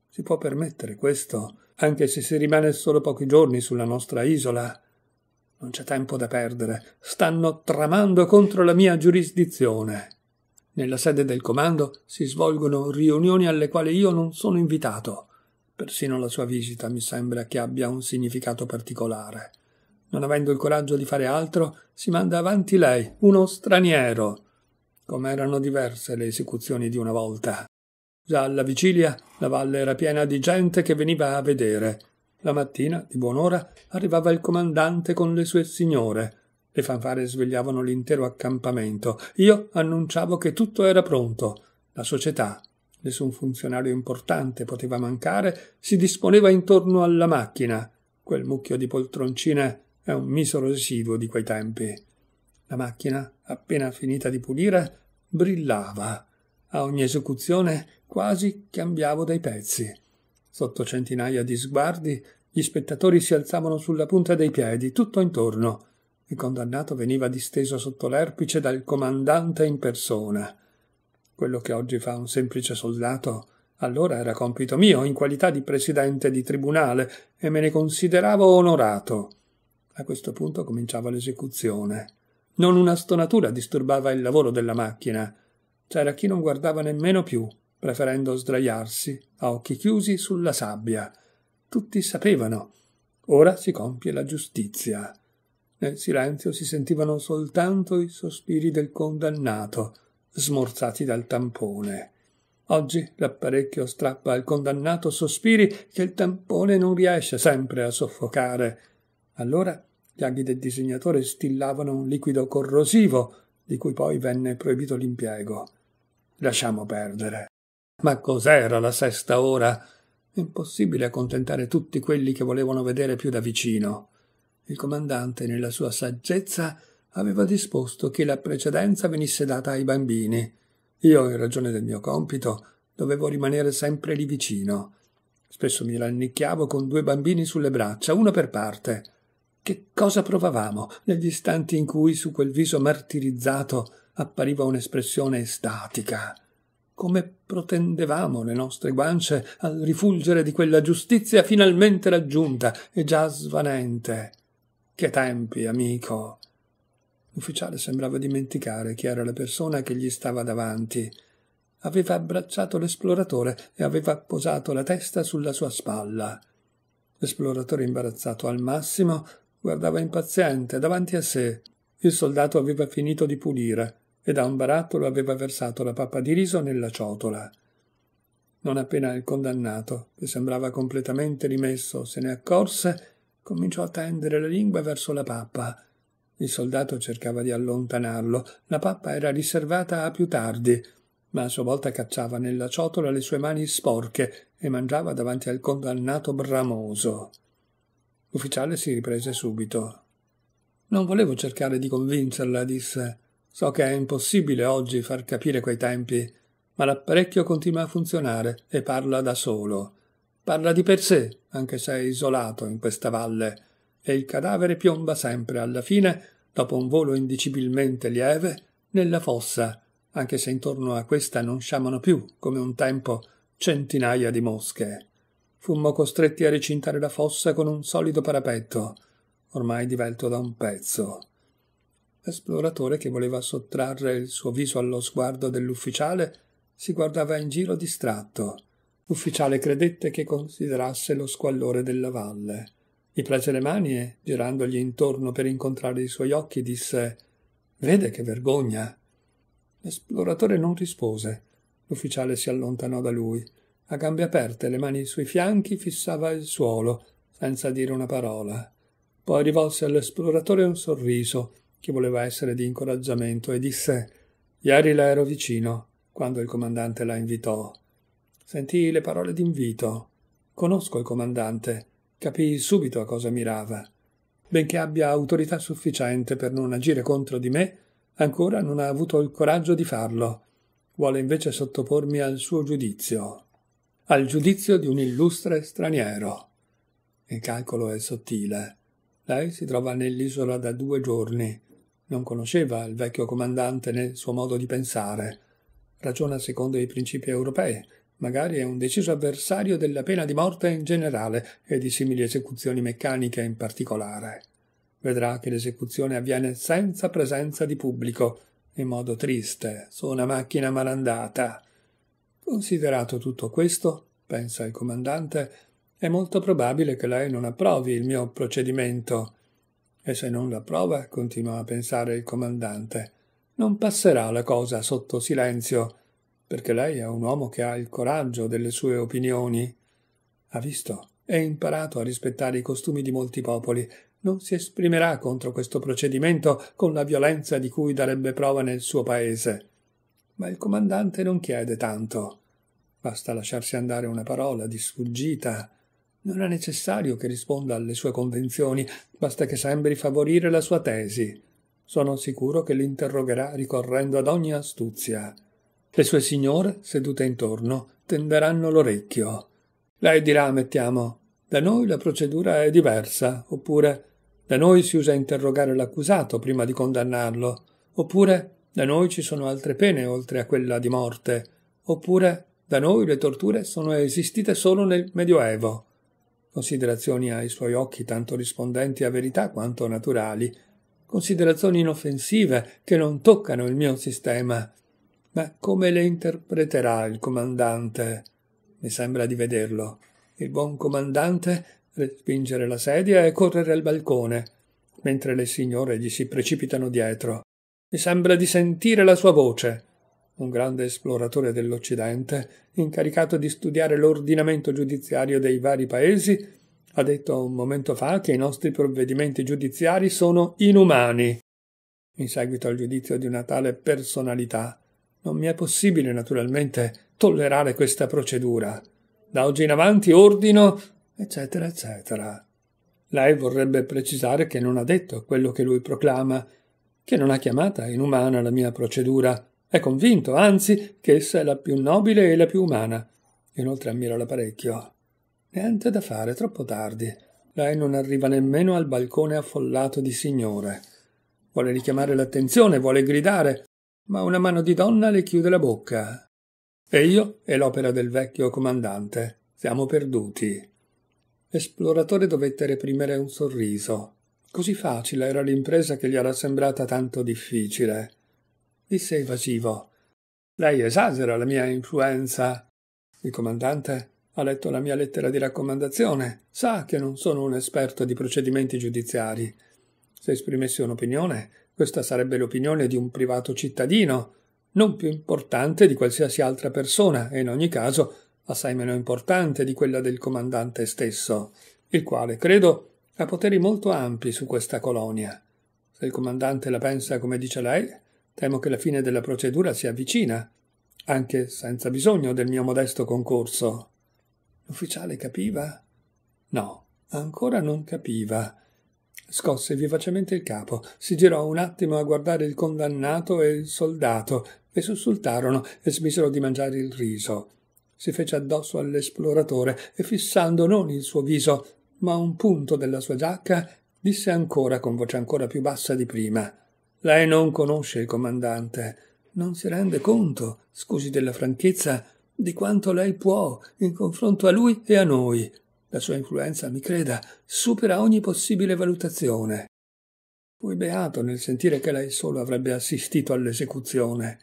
Si può permettere questo, anche se si rimane solo pochi giorni sulla nostra isola. Non c'è tempo da perdere. Stanno tramando contro la mia giurisdizione. Nella sede del comando si svolgono riunioni alle quali io non sono invitato. Persino la sua visita mi sembra che abbia un significato particolare. Non avendo il coraggio di fare altro, si manda avanti lei, uno straniero. Com'erano diverse le esecuzioni di una volta. Già alla vigilia la valle era piena di gente che veniva a vedere. La mattina, di buon'ora, arrivava il comandante con le sue signore. Le fanfare svegliavano l'intero accampamento. Io annunciavo che tutto era pronto. La società, nessun funzionario importante poteva mancare, si disponeva intorno alla macchina. Quel mucchio di poltroncine è un misero residuo di quei tempi. La macchina, appena finita di pulire, brillava. A ogni esecuzione quasi cambiavo dei pezzi. Sotto centinaia di sguardi, gli spettatori si alzavano sulla punta dei piedi, tutto intorno. Il condannato veniva disteso sotto l'erpice dal comandante in persona. Quello che oggi fa un semplice soldato allora era compito mio in qualità di presidente di tribunale e me ne consideravo onorato. A questo punto cominciava l'esecuzione. Non una stonatura disturbava il lavoro della macchina. C'era chi non guardava nemmeno più, preferendo sdraiarsi a occhi chiusi sulla sabbia. Tutti sapevano. Ora si compie la giustizia. Nel silenzio si sentivano soltanto i sospiri del condannato smorzati dal tampone. Oggi l'apparecchio strappa al condannato sospiri che il tampone non riesce sempre a soffocare. Allora gli aghi del disegnatore stillavano un liquido corrosivo di cui poi venne proibito l'impiego. Lasciamo perdere. Ma cos'era la sesta ora? Impossibile accontentare tutti quelli che volevano vedere più da vicino. Il comandante, nella sua saggezza, aveva disposto che la precedenza venisse data ai bambini. Io, in ragione del mio compito, dovevo rimanere sempre lì vicino. Spesso mi rannicchiavo con due bambini sulle braccia, uno per parte. Che cosa provavamo negli istanti in cui su quel viso martirizzato appariva un'espressione estatica? Come protendevamo le nostre guance al rifulgere di quella giustizia finalmente raggiunta e già svanente? Che tempi, amico! L'ufficiale sembrava dimenticare chi era la persona che gli stava davanti. Aveva abbracciato l'esploratore e aveva posato la testa sulla sua spalla. L'esploratore imbarazzato al massimo guardava impaziente davanti a sé. Il soldato aveva finito di pulire e da un barattolo aveva versato la pappa di riso nella ciotola. Non appena il condannato, che sembrava completamente rimesso, se ne accorse, cominciò a tendere la lingua verso la pappa. Il soldato cercava di allontanarlo. La pappa era riservata a più tardi, ma a sua volta cacciava nella ciotola le sue mani sporche e mangiava davanti al condannato bramoso. L'ufficiale si riprese subito. Non volevo cercare di convincerla, disse. So che è impossibile oggi far capire quei tempi, ma l'apparecchio continua a funzionare e parla da solo. Parla di per sé, anche se è isolato in questa valle e il cadavere piomba sempre alla fine, dopo un volo indicibilmente lieve, nella fossa, anche se intorno a questa non sciamano più, come un tempo, centinaia di mosche. Fummo costretti a recintare la fossa con un solido parapetto, ormai divelto da un pezzo. L'esploratore, che voleva sottrarre il suo viso allo sguardo dell'ufficiale, si guardava in giro distratto. L'ufficiale credette che considerasse lo squallore della valle. I prese le mani e, girandogli intorno per incontrare i suoi occhi, disse Vede che vergogna. L'esploratore non rispose. L'ufficiale si allontanò da lui. A gambe aperte, le mani sui fianchi, fissava il suolo, senza dire una parola. Poi rivolse all'esploratore un sorriso, che voleva essere di incoraggiamento, e disse Ieri la ero vicino, quando il comandante la invitò. Sentì le parole d'invito. Conosco il comandante. Capii subito a cosa mirava. Benché abbia autorità sufficiente per non agire contro di me, ancora non ha avuto il coraggio di farlo. Vuole invece sottopormi al suo giudizio. Al giudizio di un illustre straniero. Il calcolo è sottile. Lei si trova nell'isola da due giorni. Non conosceva il vecchio comandante né il suo modo di pensare. Ragiona secondo i principi europei magari è un deciso avversario della pena di morte in generale e di simili esecuzioni meccaniche in particolare. Vedrà che l'esecuzione avviene senza presenza di pubblico, in modo triste, su una macchina malandata. Considerato tutto questo, pensa il comandante, è molto probabile che lei non approvi il mio procedimento. E se non l'approva, continua a pensare il comandante, non passerà la cosa sotto silenzio perché lei è un uomo che ha il coraggio delle sue opinioni. Ha visto e imparato a rispettare i costumi di molti popoli. Non si esprimerà contro questo procedimento con la violenza di cui darebbe prova nel suo paese. Ma il comandante non chiede tanto. Basta lasciarsi andare una parola di sfuggita. Non è necessario che risponda alle sue convenzioni, basta che sembri favorire la sua tesi. Sono sicuro che l'interrogherà ricorrendo ad ogni astuzia. Le sue signore, sedute intorno, tenderanno l'orecchio. Lei dirà, mettiamo, da noi la procedura è diversa, oppure da noi si usa interrogare l'accusato prima di condannarlo, oppure da noi ci sono altre pene oltre a quella di morte, oppure da noi le torture sono esistite solo nel Medioevo. Considerazioni ai suoi occhi tanto rispondenti a verità quanto naturali, considerazioni inoffensive che non toccano il mio sistema, ma come le interpreterà il comandante? Mi sembra di vederlo. Il buon comandante respingere la sedia e correre al balcone, mentre le signore gli si precipitano dietro. Mi sembra di sentire la sua voce. Un grande esploratore dell'Occidente, incaricato di studiare l'ordinamento giudiziario dei vari paesi, ha detto un momento fa che i nostri provvedimenti giudiziari sono inumani. In seguito al giudizio di una tale personalità, non mi è possibile, naturalmente, tollerare questa procedura. Da oggi in avanti ordino, eccetera, eccetera. Lei vorrebbe precisare che non ha detto quello che lui proclama, che non ha chiamata inumana la mia procedura. È convinto, anzi, che essa è la più nobile e la più umana. Inoltre ammiro l'apparecchio. Niente da fare, troppo tardi. Lei non arriva nemmeno al balcone affollato di signore. Vuole richiamare l'attenzione, vuole gridare, ma una mano di donna le chiude la bocca. E io e l'opera del vecchio comandante. Siamo perduti. L'esploratore dovette reprimere un sorriso. Così facile era l'impresa che gli era sembrata tanto difficile. Disse evasivo. Lei esagera la mia influenza. Il comandante ha letto la mia lettera di raccomandazione, sa che non sono un esperto di procedimenti giudiziari. Se esprimessi un'opinione, questa sarebbe l'opinione di un privato cittadino, non più importante di qualsiasi altra persona e in ogni caso assai meno importante di quella del comandante stesso, il quale, credo, ha poteri molto ampi su questa colonia. Se il comandante la pensa come dice lei, temo che la fine della procedura si avvicina, anche senza bisogno del mio modesto concorso. L'ufficiale capiva? No, ancora non capiva. Scosse vivacemente il capo, si girò un attimo a guardare il condannato e il soldato, e sussultarono e smisero di mangiare il riso. Si fece addosso all'esploratore e fissando non il suo viso, ma un punto della sua giacca, disse ancora con voce ancora più bassa di prima. Lei non conosce il comandante, non si rende conto, scusi della franchezza, di quanto lei può in confronto a lui e a noi. La sua influenza, mi creda, supera ogni possibile valutazione. Fui beato nel sentire che lei solo avrebbe assistito all'esecuzione.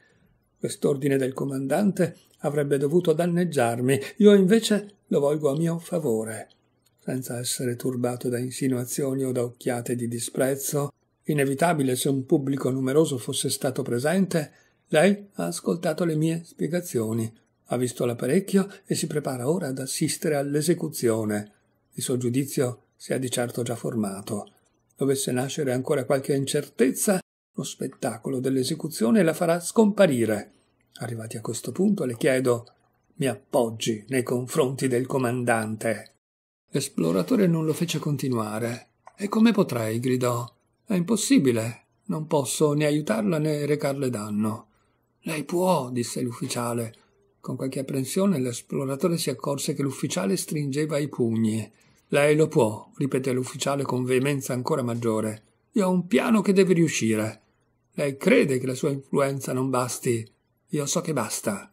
Quest'ordine del comandante avrebbe dovuto danneggiarmi, io invece lo volgo a mio favore. Senza essere turbato da insinuazioni o da occhiate di disprezzo, inevitabile se un pubblico numeroso fosse stato presente, lei ha ascoltato le mie spiegazioni ha visto l'apparecchio e si prepara ora ad assistere all'esecuzione. Il suo giudizio si è di certo già formato. Dovesse nascere ancora qualche incertezza, lo spettacolo dell'esecuzione la farà scomparire. Arrivati a questo punto le chiedo mi appoggi nei confronti del comandante. L'esploratore non lo fece continuare. E come potrei? gridò. È impossibile. Non posso né aiutarla né recarle danno. Lei può, disse l'ufficiale. Con qualche apprensione l'esploratore si accorse che l'ufficiale stringeva i pugni. Lei lo può, ripete l'ufficiale con veemenza ancora maggiore. Io ho un piano che deve riuscire. Lei crede che la sua influenza non basti. Io so che basta.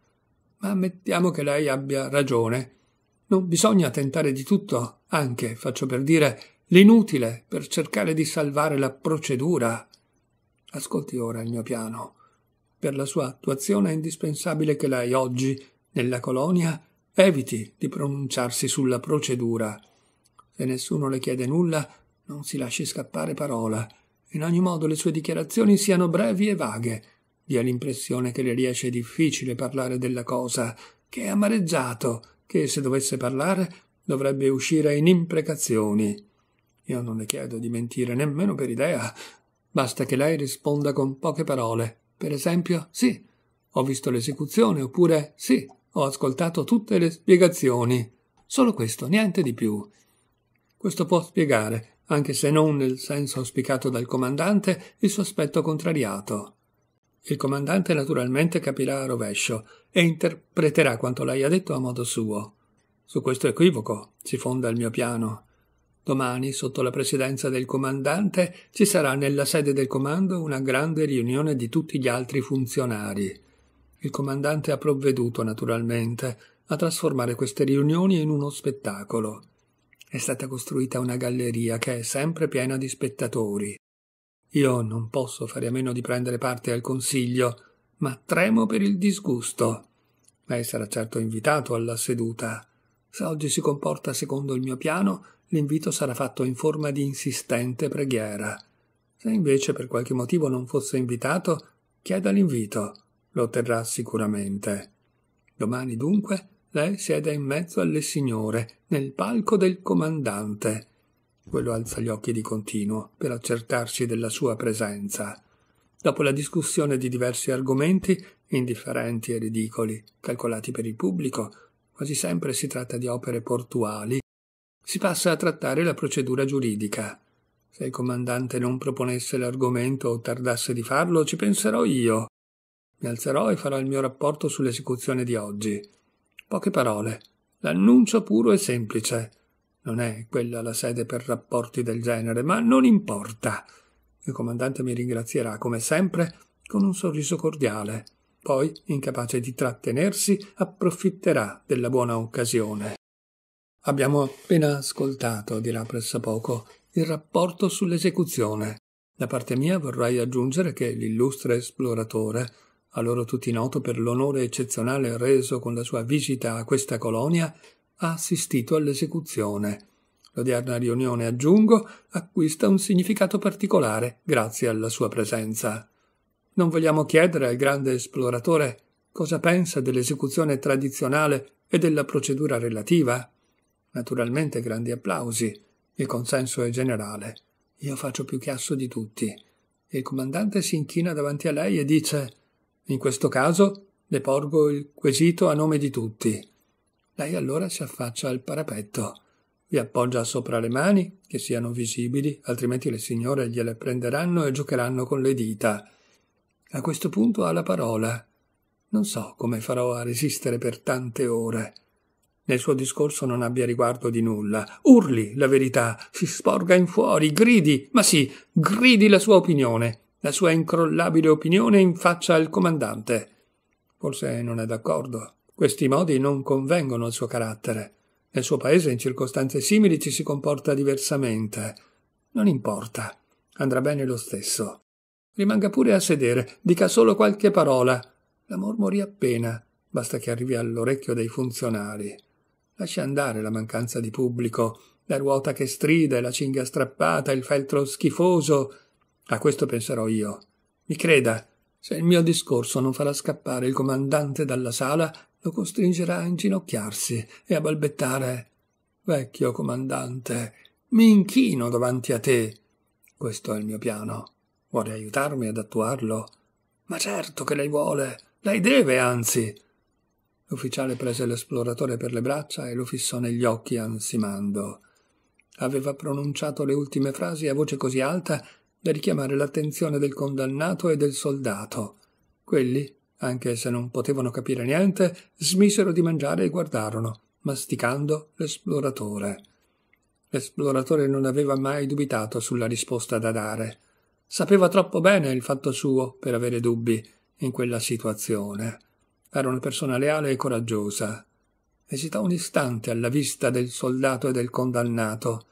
Ma ammettiamo che lei abbia ragione. Non bisogna tentare di tutto, anche, faccio per dire, l'inutile per cercare di salvare la procedura. Ascolti ora il mio piano. Per la sua attuazione è indispensabile che lei oggi, nella colonia, eviti di pronunciarsi sulla procedura. Se nessuno le chiede nulla, non si lasci scappare parola. In ogni modo le sue dichiarazioni siano brevi e vaghe. Dia l'impressione che le riesce difficile parlare della cosa, che è amareggiato, che se dovesse parlare dovrebbe uscire in imprecazioni. Io non le chiedo di mentire nemmeno per idea. Basta che lei risponda con poche parole, per esempio sì, ho visto l'esecuzione, oppure sì, ho ascoltato tutte le spiegazioni. Solo questo, niente di più. Questo può spiegare, anche se non nel senso auspicato dal comandante, il suo aspetto contrariato. Il comandante naturalmente capirà a rovescio e interpreterà quanto lei ha detto a modo suo. Su questo equivoco si fonda il mio piano. Domani, sotto la presidenza del comandante, ci sarà nella sede del comando una grande riunione di tutti gli altri funzionari. Il comandante ha provveduto, naturalmente, a trasformare queste riunioni in uno spettacolo. È stata costruita una galleria che è sempre piena di spettatori. Io non posso fare a meno di prendere parte al consiglio, ma tremo per il disgusto. Lei sarà certo invitato alla seduta. Se oggi si comporta secondo il mio piano, l'invito sarà fatto in forma di insistente preghiera. Se invece per qualche motivo non fosse invitato, chieda l'invito, lo otterrà sicuramente. Domani dunque lei siede in mezzo alle signore, nel palco del comandante. Quello alza gli occhi di continuo per accertarsi della sua presenza. Dopo la discussione di diversi argomenti, indifferenti e ridicoli, calcolati per il pubblico, quasi sempre si tratta di opere portuali, si passa a trattare la procedura giuridica. Se il comandante non proponesse l'argomento o tardasse di farlo, ci penserò io. Mi alzerò e farò il mio rapporto sull'esecuzione di oggi. Poche parole. L'annuncio puro e semplice. Non è quella la sede per rapporti del genere, ma non importa. Il comandante mi ringrazierà, come sempre, con un sorriso cordiale. Poi, incapace di trattenersi, approfitterà della buona occasione. Abbiamo appena ascoltato, dirà presso poco, il rapporto sull'esecuzione. Da parte mia vorrei aggiungere che l'illustre esploratore, a loro tutti noto per l'onore eccezionale reso con la sua visita a questa colonia, ha assistito all'esecuzione. L'odierna riunione, aggiungo, acquista un significato particolare grazie alla sua presenza. Non vogliamo chiedere al grande esploratore cosa pensa dell'esecuzione tradizionale e della procedura relativa? Naturalmente grandi applausi. Il consenso è generale. Io faccio più chiasso di tutti. Il comandante si inchina davanti a lei e dice In questo caso le porgo il quesito a nome di tutti. Lei allora si affaccia al parapetto. Vi appoggia sopra le mani, che siano visibili, altrimenti le signore gliele prenderanno e giocheranno con le dita. A questo punto ha la parola. Non so come farò a resistere per tante ore nel suo discorso non abbia riguardo di nulla, urli la verità, si sporga in fuori, gridi, ma sì, gridi la sua opinione, la sua incrollabile opinione in faccia al comandante. Forse non è d'accordo. Questi modi non convengono al suo carattere. Nel suo paese in circostanze simili ci si comporta diversamente. Non importa, andrà bene lo stesso. Rimanga pure a sedere, dica solo qualche parola. La mormori appena, basta che arrivi all'orecchio dei funzionari. Lascia andare la mancanza di pubblico, la ruota che stride, la cinghia strappata, il feltro schifoso. A questo penserò io. Mi creda, se il mio discorso non farà scappare il comandante dalla sala, lo costringerà a inginocchiarsi e a balbettare. Vecchio comandante, mi inchino davanti a te. Questo è il mio piano. Vuole aiutarmi ad attuarlo? Ma certo che lei vuole, lei deve, anzi. L'ufficiale prese l'esploratore per le braccia e lo fissò negli occhi ansimando. Aveva pronunciato le ultime frasi a voce così alta da richiamare l'attenzione del condannato e del soldato. Quelli, anche se non potevano capire niente, smisero di mangiare e guardarono, masticando l'esploratore. L'esploratore non aveva mai dubitato sulla risposta da dare. Sapeva troppo bene il fatto suo per avere dubbi in quella situazione. Era una persona leale e coraggiosa. Esitò un istante alla vista del soldato e del condannato.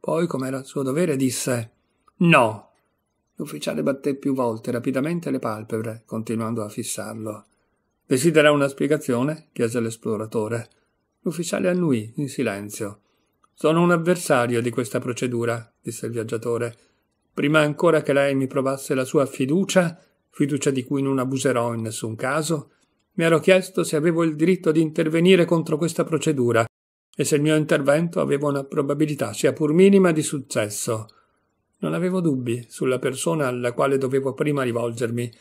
Poi, come era suo dovere, disse No. L'ufficiale batté più volte rapidamente le palpebre, continuando a fissarlo. Desidera una spiegazione? chiese l'esploratore. L'ufficiale annui, in silenzio. Sono un avversario di questa procedura, disse il viaggiatore. Prima ancora che lei mi provasse la sua fiducia, fiducia di cui non abuserò in nessun caso, mi ero chiesto se avevo il diritto di intervenire contro questa procedura e se il mio intervento aveva una probabilità, sia pur minima, di successo. Non avevo dubbi sulla persona alla quale dovevo prima rivolgermi.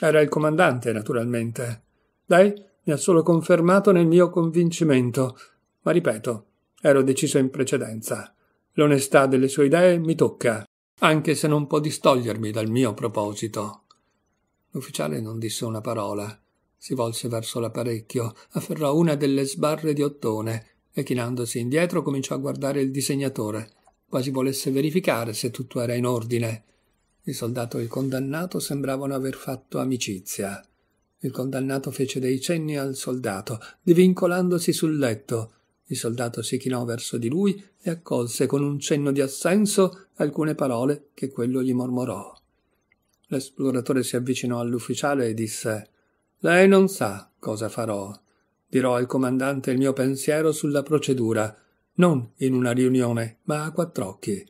Era il comandante, naturalmente. Lei mi ha solo confermato nel mio convincimento, ma ripeto, ero deciso in precedenza. L'onestà delle sue idee mi tocca, anche se non può distogliermi dal mio proposito. L'ufficiale non disse una parola. Si volse verso l'apparecchio, afferrò una delle sbarre di ottone e chinandosi indietro cominciò a guardare il disegnatore, quasi volesse verificare se tutto era in ordine. Il soldato e il condannato sembravano aver fatto amicizia. Il condannato fece dei cenni al soldato, divincolandosi sul letto. Il soldato si chinò verso di lui e accolse con un cenno di assenso alcune parole che quello gli mormorò. L'esploratore si avvicinò all'ufficiale e disse lei non sa cosa farò. Dirò al comandante il mio pensiero sulla procedura, non in una riunione, ma a quattr'occhi.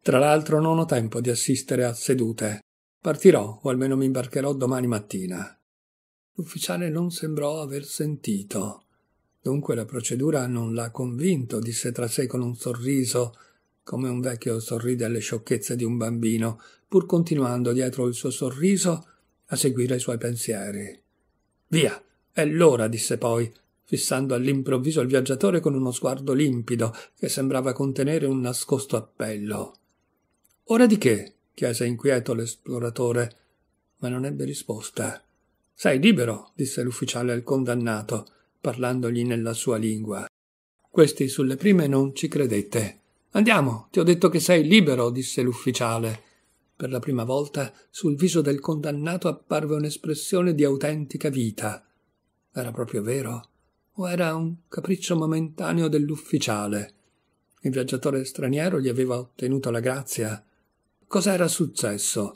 Tra l'altro non ho tempo di assistere a sedute. Partirò, o almeno mi imbarcherò domani mattina. L'ufficiale non sembrò aver sentito. Dunque la procedura non l'ha convinto, disse tra sé con un sorriso, come un vecchio sorride alle sciocchezze di un bambino, pur continuando dietro il suo sorriso a seguire i suoi pensieri. Via, è l'ora, disse poi, fissando all'improvviso il viaggiatore con uno sguardo limpido che sembrava contenere un nascosto appello. Ora di che? chiese inquieto l'esploratore, ma non ebbe risposta. Sei libero, disse l'ufficiale al condannato, parlandogli nella sua lingua. Questi sulle prime non ci credette. Andiamo, ti ho detto che sei libero, disse l'ufficiale. Per la prima volta sul viso del condannato apparve un'espressione di autentica vita. Era proprio vero? O era un capriccio momentaneo dell'ufficiale? Il viaggiatore straniero gli aveva ottenuto la grazia. Cos'era successo?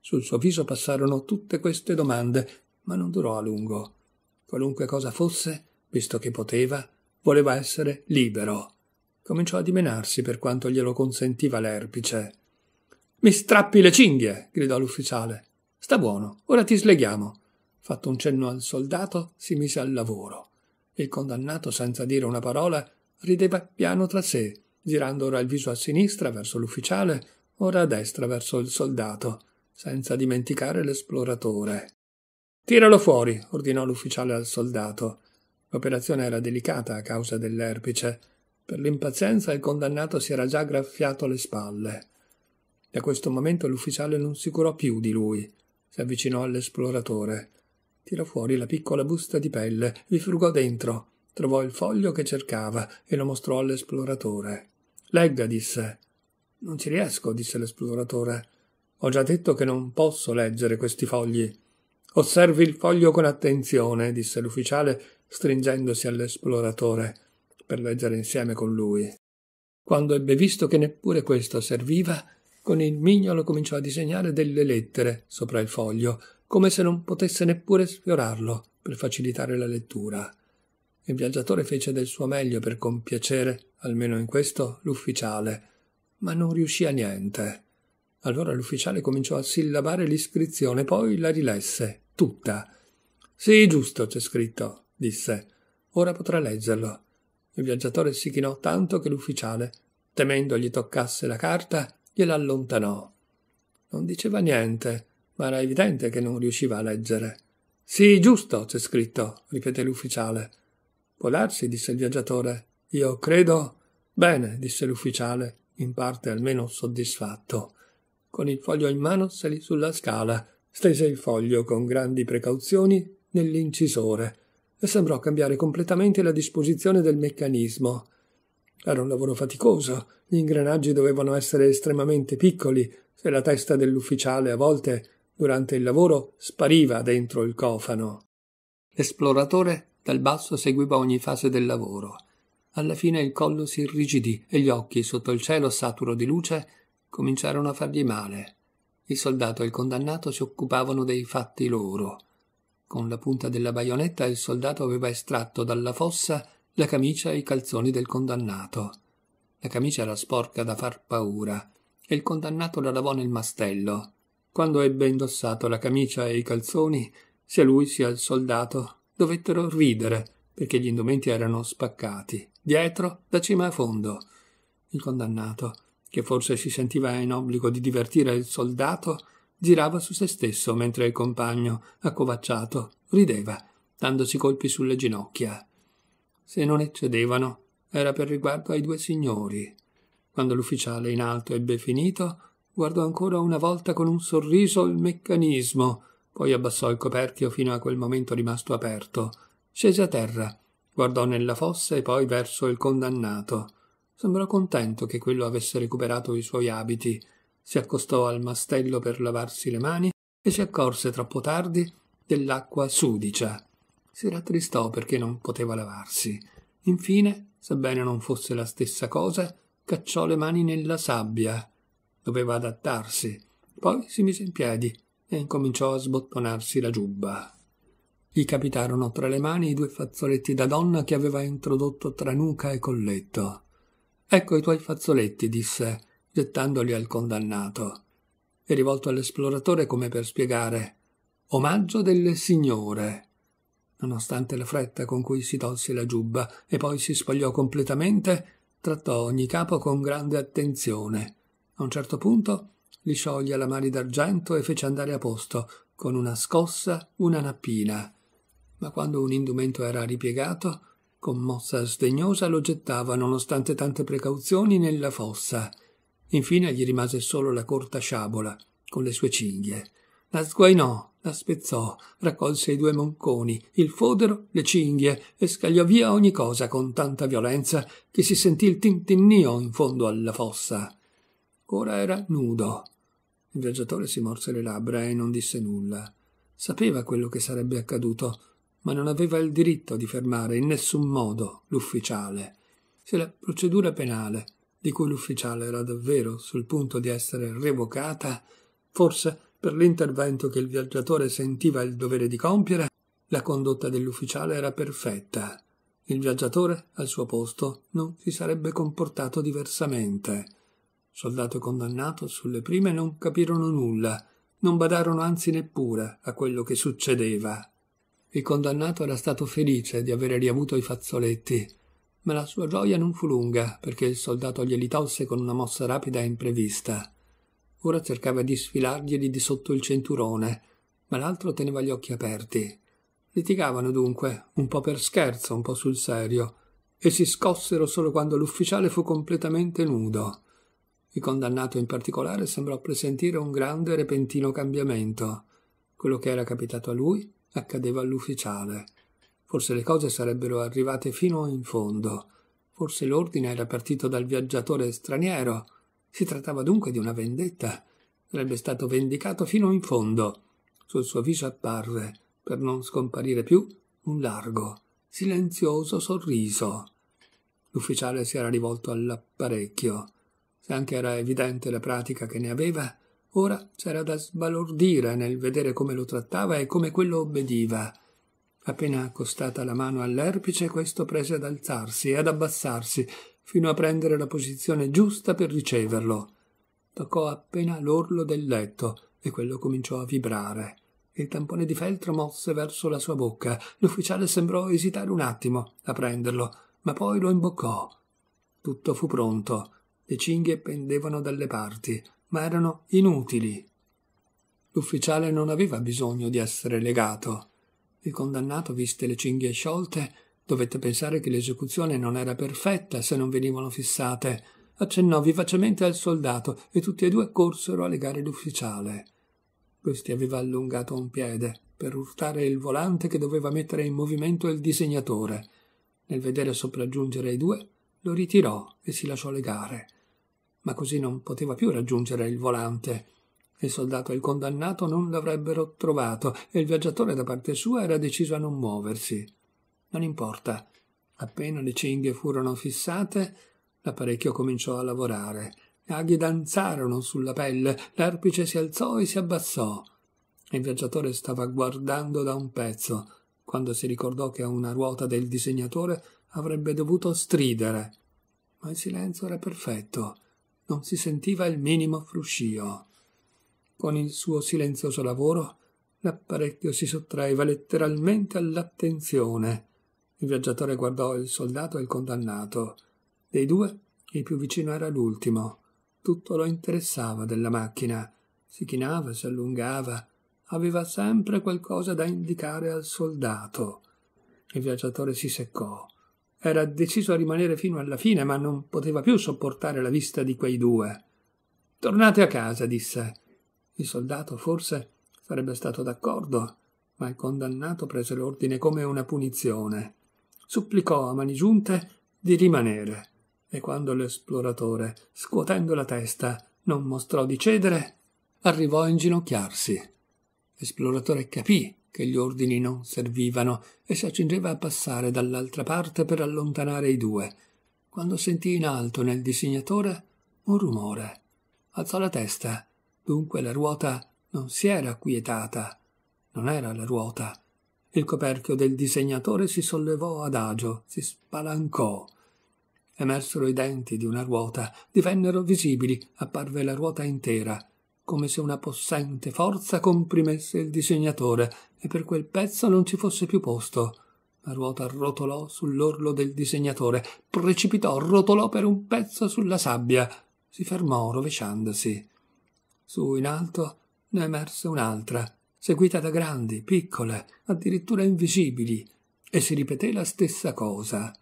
Sul suo viso passarono tutte queste domande, ma non durò a lungo. Qualunque cosa fosse, visto che poteva, voleva essere libero. Cominciò a dimenarsi per quanto glielo consentiva l'erpice. Mi strappi le cinghie, gridò l'ufficiale. Sta buono, ora ti sleghiamo. Fatto un cenno al soldato, si mise al lavoro. Il condannato, senza dire una parola, rideva piano tra sé, girando ora il viso a sinistra verso l'ufficiale, ora a destra verso il soldato, senza dimenticare l'esploratore. Tiralo fuori, ordinò l'ufficiale al soldato. L'operazione era delicata a causa dell'erpice. Per l'impazienza il condannato si era già graffiato le spalle. Da questo momento l'ufficiale non si curò più di lui. Si avvicinò all'esploratore. Tirò fuori la piccola busta di pelle, vi frugò dentro, trovò il foglio che cercava e lo mostrò all'esploratore. Legga, disse. Non ci riesco, disse l'esploratore. Ho già detto che non posso leggere questi fogli. Osservi il foglio con attenzione, disse l'ufficiale, stringendosi all'esploratore, per leggere insieme con lui. Quando ebbe visto che neppure questo serviva, con il mignolo cominciò a disegnare delle lettere sopra il foglio, come se non potesse neppure sfiorarlo per facilitare la lettura. Il viaggiatore fece del suo meglio per compiacere, almeno in questo, l'ufficiale, ma non riuscì a niente. Allora l'ufficiale cominciò a sillabare l'iscrizione, poi la rilesse, tutta. Sì, giusto, c'è scritto, disse. Ora potrà leggerlo. Il viaggiatore si chinò tanto che l'ufficiale, temendo gli toccasse la carta, gliela allontanò. Non diceva niente, ma era evidente che non riusciva a leggere. Sì, giusto, c'è scritto, ripeté l'ufficiale. Può darsi, disse il viaggiatore. Io credo. Bene, disse l'ufficiale, in parte almeno soddisfatto. Con il foglio in mano salì sulla scala, stese il foglio con grandi precauzioni nell'incisore e sembrò cambiare completamente la disposizione del meccanismo. Era un lavoro faticoso, gli ingranaggi dovevano essere estremamente piccoli, se la testa dell'ufficiale a volte, durante il lavoro, spariva dentro il cofano. L'esploratore dal basso seguiva ogni fase del lavoro. Alla fine il collo si irrigidì e gli occhi, sotto il cielo saturo di luce, cominciarono a fargli male. Il soldato e il condannato si occupavano dei fatti loro. Con la punta della baionetta il soldato aveva estratto dalla fossa la camicia e i calzoni del condannato. La camicia era sporca da far paura e il condannato la lavò nel mastello. Quando ebbe indossato la camicia e i calzoni, sia lui sia il soldato dovettero ridere perché gli indumenti erano spaccati, dietro da cima a fondo. Il condannato, che forse si sentiva in obbligo di divertire il soldato, girava su se stesso mentre il compagno, accovacciato, rideva, dandosi colpi sulle ginocchia. Se non eccedevano, era per riguardo ai due signori. Quando l'ufficiale in alto ebbe finito, guardò ancora una volta con un sorriso il meccanismo, poi abbassò il coperchio fino a quel momento rimasto aperto, scese a terra, guardò nella fossa e poi verso il condannato. Sembrò contento che quello avesse recuperato i suoi abiti, si accostò al mastello per lavarsi le mani e si accorse troppo tardi dell'acqua sudicia si rattristò perché non poteva lavarsi. Infine, sebbene non fosse la stessa cosa, cacciò le mani nella sabbia. Doveva adattarsi. Poi si mise in piedi e incominciò a sbottonarsi la giubba. Gli capitarono tra le mani i due fazzoletti da donna che aveva introdotto tra nuca e colletto. Ecco i tuoi fazzoletti, disse, gettandoli al condannato. E rivolto all'esploratore come per spiegare Omaggio delle signore nonostante la fretta con cui si tolse la giubba e poi si spogliò completamente, trattò ogni capo con grande attenzione. A un certo punto lisciò gli alamari d'argento e fece andare a posto, con una scossa, una nappina. Ma quando un indumento era ripiegato, con mossa sdegnosa lo gettava, nonostante tante precauzioni, nella fossa. Infine gli rimase solo la corta sciabola, con le sue cinghie. La sguainò la spezzò, raccolse i due monconi, il fodero, le cinghie e scagliò via ogni cosa con tanta violenza che si sentì il tintinnio in fondo alla fossa. Ora era nudo. Il viaggiatore si morse le labbra e non disse nulla. Sapeva quello che sarebbe accaduto, ma non aveva il diritto di fermare in nessun modo l'ufficiale. Se la procedura penale, di cui l'ufficiale era davvero sul punto di essere revocata, forse per l'intervento che il viaggiatore sentiva il dovere di compiere, la condotta dell'ufficiale era perfetta. Il viaggiatore, al suo posto, non si sarebbe comportato diversamente. Soldato e condannato sulle prime non capirono nulla, non badarono anzi neppure a quello che succedeva. Il condannato era stato felice di avere riavuto i fazzoletti, ma la sua gioia non fu lunga perché il soldato glieli tolse con una mossa rapida e imprevista. Ora cercava di sfilarglieli di sotto il cinturone, ma l'altro teneva gli occhi aperti. Litigavano dunque, un po' per scherzo, un po' sul serio, e si scossero solo quando l'ufficiale fu completamente nudo. Il condannato in particolare sembrò presentire un grande repentino cambiamento. Quello che era capitato a lui accadeva all'ufficiale. Forse le cose sarebbero arrivate fino in fondo. Forse l'ordine era partito dal viaggiatore straniero si trattava dunque di una vendetta. Sarebbe stato vendicato fino in fondo. Sul suo viso apparve, per non scomparire più, un largo, silenzioso sorriso. L'ufficiale si era rivolto all'apparecchio. Se anche era evidente la pratica che ne aveva, ora c'era da sbalordire nel vedere come lo trattava e come quello obbediva. Appena accostata la mano all'erpice, questo prese ad alzarsi e ad abbassarsi, fino a prendere la posizione giusta per riceverlo. Toccò appena l'orlo del letto e quello cominciò a vibrare. Il tampone di feltro mosse verso la sua bocca. L'ufficiale sembrò esitare un attimo a prenderlo, ma poi lo imboccò. Tutto fu pronto. Le cinghie pendevano dalle parti, ma erano inutili. L'ufficiale non aveva bisogno di essere legato. Il condannato viste le cinghie sciolte Dovette pensare che l'esecuzione non era perfetta se non venivano fissate. Accennò vivacemente al soldato e tutti e due corsero a legare l'ufficiale. Questi aveva allungato un piede per urtare il volante che doveva mettere in movimento il disegnatore. Nel vedere sopraggiungere i due, lo ritirò e si lasciò legare. Ma così non poteva più raggiungere il volante. Il soldato e il condannato non l'avrebbero trovato e il viaggiatore da parte sua era deciso a non muoversi. Non importa. Appena le cinghie furono fissate, l'apparecchio cominciò a lavorare. Gli Aghi danzarono sulla pelle, l'erpice si alzò e si abbassò. Il viaggiatore stava guardando da un pezzo, quando si ricordò che a una ruota del disegnatore avrebbe dovuto stridere. Ma il silenzio era perfetto, non si sentiva il minimo fruscio. Con il suo silenzioso lavoro, l'apparecchio si sottraeva letteralmente all'attenzione. Il viaggiatore guardò il soldato e il condannato. Dei due, il più vicino era l'ultimo. Tutto lo interessava della macchina. Si chinava, si allungava. Aveva sempre qualcosa da indicare al soldato. Il viaggiatore si seccò. Era deciso a rimanere fino alla fine, ma non poteva più sopportare la vista di quei due. Tornate a casa, disse. Il soldato forse sarebbe stato d'accordo, ma il condannato prese l'ordine come una punizione supplicò a mani giunte di rimanere, e quando l'esploratore, scuotendo la testa, non mostrò di cedere, arrivò a inginocchiarsi. L'esploratore capì che gli ordini non servivano e si accingeva a passare dall'altra parte per allontanare i due, quando sentì in alto nel disegnatore un rumore. Alzò la testa, dunque la ruota non si era quietata. Non era la ruota, il coperchio del disegnatore si sollevò adagio, si spalancò. Emersero i denti di una ruota, divennero visibili, apparve la ruota intera, come se una possente forza comprimesse il disegnatore e per quel pezzo non ci fosse più posto. La ruota rotolò sull'orlo del disegnatore, precipitò, rotolò per un pezzo sulla sabbia, si fermò rovesciandosi. Su in alto ne emerse un'altra, seguita da grandi, piccole, addirittura invisibili, e si ripeté la stessa cosa.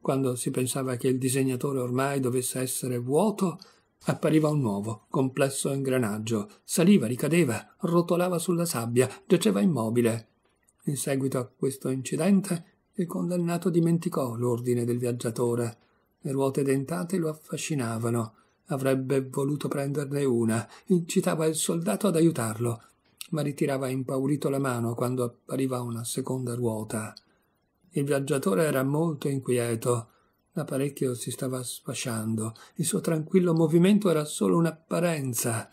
Quando si pensava che il disegnatore ormai dovesse essere vuoto, appariva un nuovo, complesso ingranaggio, saliva, ricadeva, rotolava sulla sabbia, giaceva immobile. In seguito a questo incidente, il condannato dimenticò l'ordine del viaggiatore. Le ruote dentate lo affascinavano. Avrebbe voluto prenderne una, incitava il soldato ad aiutarlo, ma ritirava impaurito la mano quando appariva una seconda ruota. Il viaggiatore era molto inquieto. L'apparecchio si stava sfasciando. Il suo tranquillo movimento era solo un'apparenza.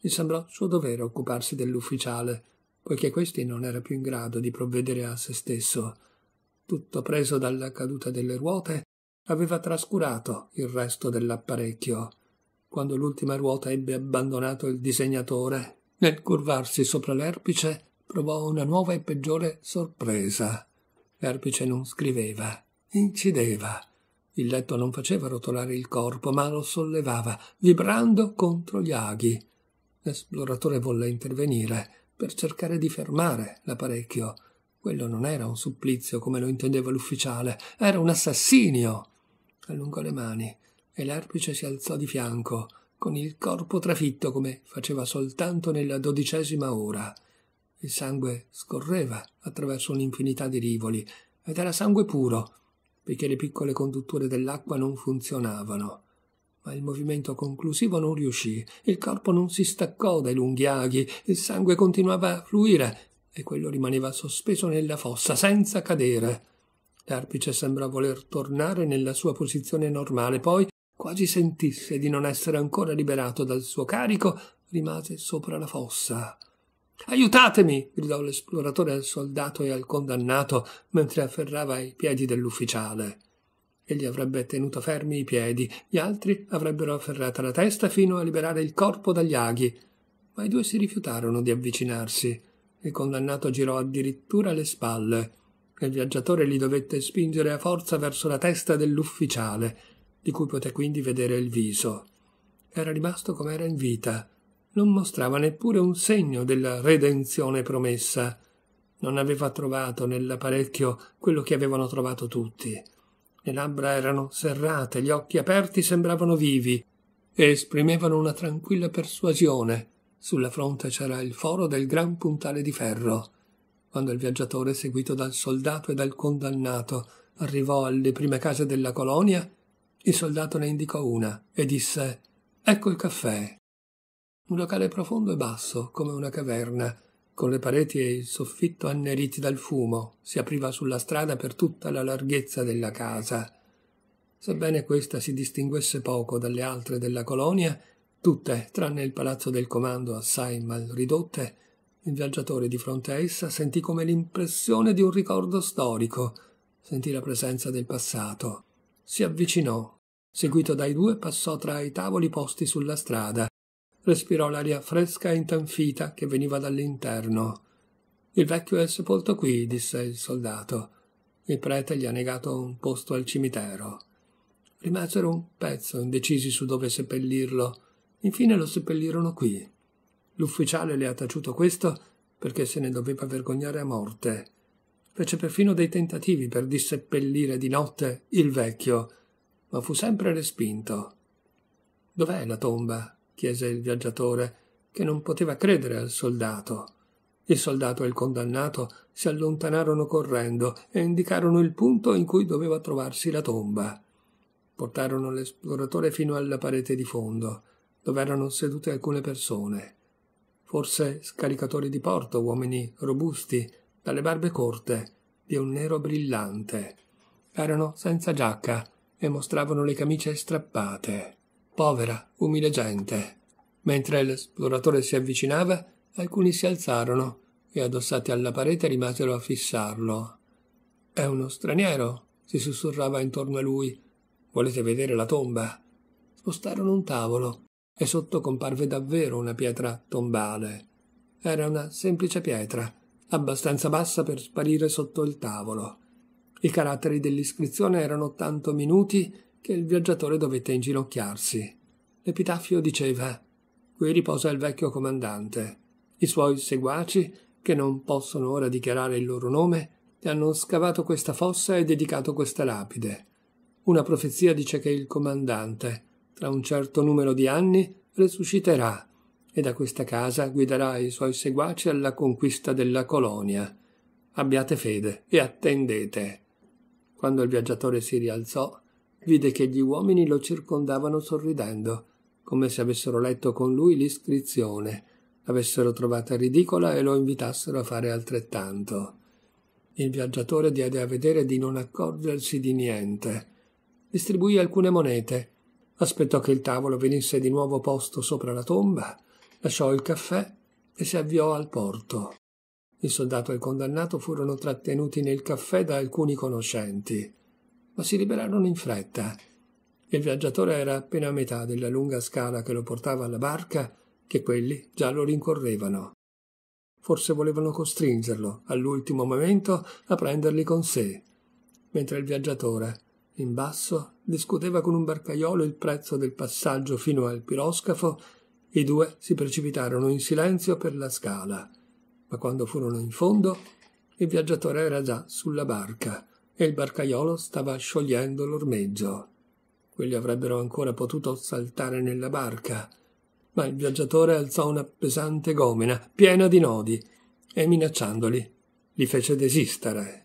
Gli sembrò suo dovere occuparsi dell'ufficiale, poiché questi non era più in grado di provvedere a se stesso. Tutto preso dalla caduta delle ruote, aveva trascurato il resto dell'apparecchio. Quando l'ultima ruota ebbe abbandonato il disegnatore, nel curvarsi sopra l'erpice provò una nuova e peggiore sorpresa. L'erpice non scriveva, incideva. Il letto non faceva rotolare il corpo, ma lo sollevava, vibrando contro gli aghi. L'esploratore volle intervenire per cercare di fermare l'apparecchio. Quello non era un supplizio come lo intendeva l'ufficiale, era un assassinio. Allungò le mani e l'erpice si alzò di fianco con il corpo trafitto come faceva soltanto nella dodicesima ora. Il sangue scorreva attraverso un'infinità di rivoli ed era sangue puro, perché le piccole condutture dell'acqua non funzionavano. Ma il movimento conclusivo non riuscì, il corpo non si staccò dai lunghi aghi, il sangue continuava a fluire e quello rimaneva sospeso nella fossa senza cadere. L'arpice sembra voler tornare nella sua posizione normale, poi quasi sentisse di non essere ancora liberato dal suo carico, rimase sopra la fossa. Aiutatemi! gridò l'esploratore al soldato e al condannato mentre afferrava i piedi dell'ufficiale. Egli avrebbe tenuto fermi i piedi, gli altri avrebbero afferrata la testa fino a liberare il corpo dagli aghi. Ma i due si rifiutarono di avvicinarsi. Il condannato girò addirittura le spalle. Il viaggiatore li dovette spingere a forza verso la testa dell'ufficiale di cui poté quindi vedere il viso. Era rimasto come era in vita, non mostrava neppure un segno della redenzione promessa. Non aveva trovato nell'apparecchio quello che avevano trovato tutti. Le labbra erano serrate, gli occhi aperti sembravano vivi e esprimevano una tranquilla persuasione. Sulla fronte c'era il foro del gran puntale di ferro. Quando il viaggiatore, seguito dal soldato e dal condannato, arrivò alle prime case della colonia, il soldato ne indicò una e disse Ecco il caffè. Un locale profondo e basso, come una caverna, con le pareti e il soffitto anneriti dal fumo, si apriva sulla strada per tutta la larghezza della casa. Sebbene questa si distinguesse poco dalle altre della colonia, tutte, tranne il palazzo del comando assai mal ridotte, il viaggiatore di fronte a essa sentì come l'impressione di un ricordo storico, sentì la presenza del passato. Si avvicinò Seguito dai due, passò tra i tavoli posti sulla strada. Respirò l'aria fresca e intanfita che veniva dall'interno. Il vecchio è sepolto qui, disse il soldato. Il prete gli ha negato un posto al cimitero. Rimasero un pezzo indecisi su dove seppellirlo. Infine lo seppellirono qui. L'ufficiale le ha taciuto questo perché se ne doveva vergognare a morte. Fece perfino dei tentativi per disseppellire di notte il vecchio ma fu sempre respinto. Dov'è la tomba? chiese il viaggiatore, che non poteva credere al soldato. Il soldato e il condannato si allontanarono correndo e indicarono il punto in cui doveva trovarsi la tomba. Portarono l'esploratore fino alla parete di fondo, dove erano sedute alcune persone. Forse scaricatori di porto, uomini robusti, dalle barbe corte, di un nero brillante. Erano senza giacca, e mostravano le camicie strappate. Povera, umile gente. Mentre l'esploratore si avvicinava, alcuni si alzarono e addossati alla parete rimasero a fissarlo. È uno straniero, si sussurrava intorno a lui. Volete vedere la tomba? Spostarono un tavolo e sotto comparve davvero una pietra tombale. Era una semplice pietra, abbastanza bassa per sparire sotto il tavolo. I caratteri dell'iscrizione erano tanto minuti che il viaggiatore dovette inginocchiarsi. L'epitaffio diceva Qui riposa il vecchio comandante. I suoi seguaci, che non possono ora dichiarare il loro nome, gli hanno scavato questa fossa e dedicato questa lapide. Una profezia dice che il comandante, tra un certo numero di anni, resusciterà e da questa casa guiderà i suoi seguaci alla conquista della colonia. Abbiate fede e attendete. Quando il viaggiatore si rialzò, vide che gli uomini lo circondavano sorridendo, come se avessero letto con lui l'iscrizione, l'avessero trovata ridicola e lo invitassero a fare altrettanto. Il viaggiatore diede a vedere di non accorgersi di niente. Distribuì alcune monete, aspettò che il tavolo venisse di nuovo posto sopra la tomba, lasciò il caffè e si avviò al porto. Il soldato e il condannato furono trattenuti nel caffè da alcuni conoscenti, ma si liberarono in fretta. Il viaggiatore era appena a metà della lunga scala che lo portava alla barca, che quelli già lo rincorrevano. Forse volevano costringerlo, all'ultimo momento, a prenderli con sé, mentre il viaggiatore, in basso, discuteva con un barcaiolo il prezzo del passaggio fino al piroscafo, i due si precipitarono in silenzio per la scala ma quando furono in fondo il viaggiatore era già sulla barca e il barcaiolo stava sciogliendo l'ormeggio. Quelli avrebbero ancora potuto saltare nella barca, ma il viaggiatore alzò una pesante gomena piena di nodi e minacciandoli li fece desistere.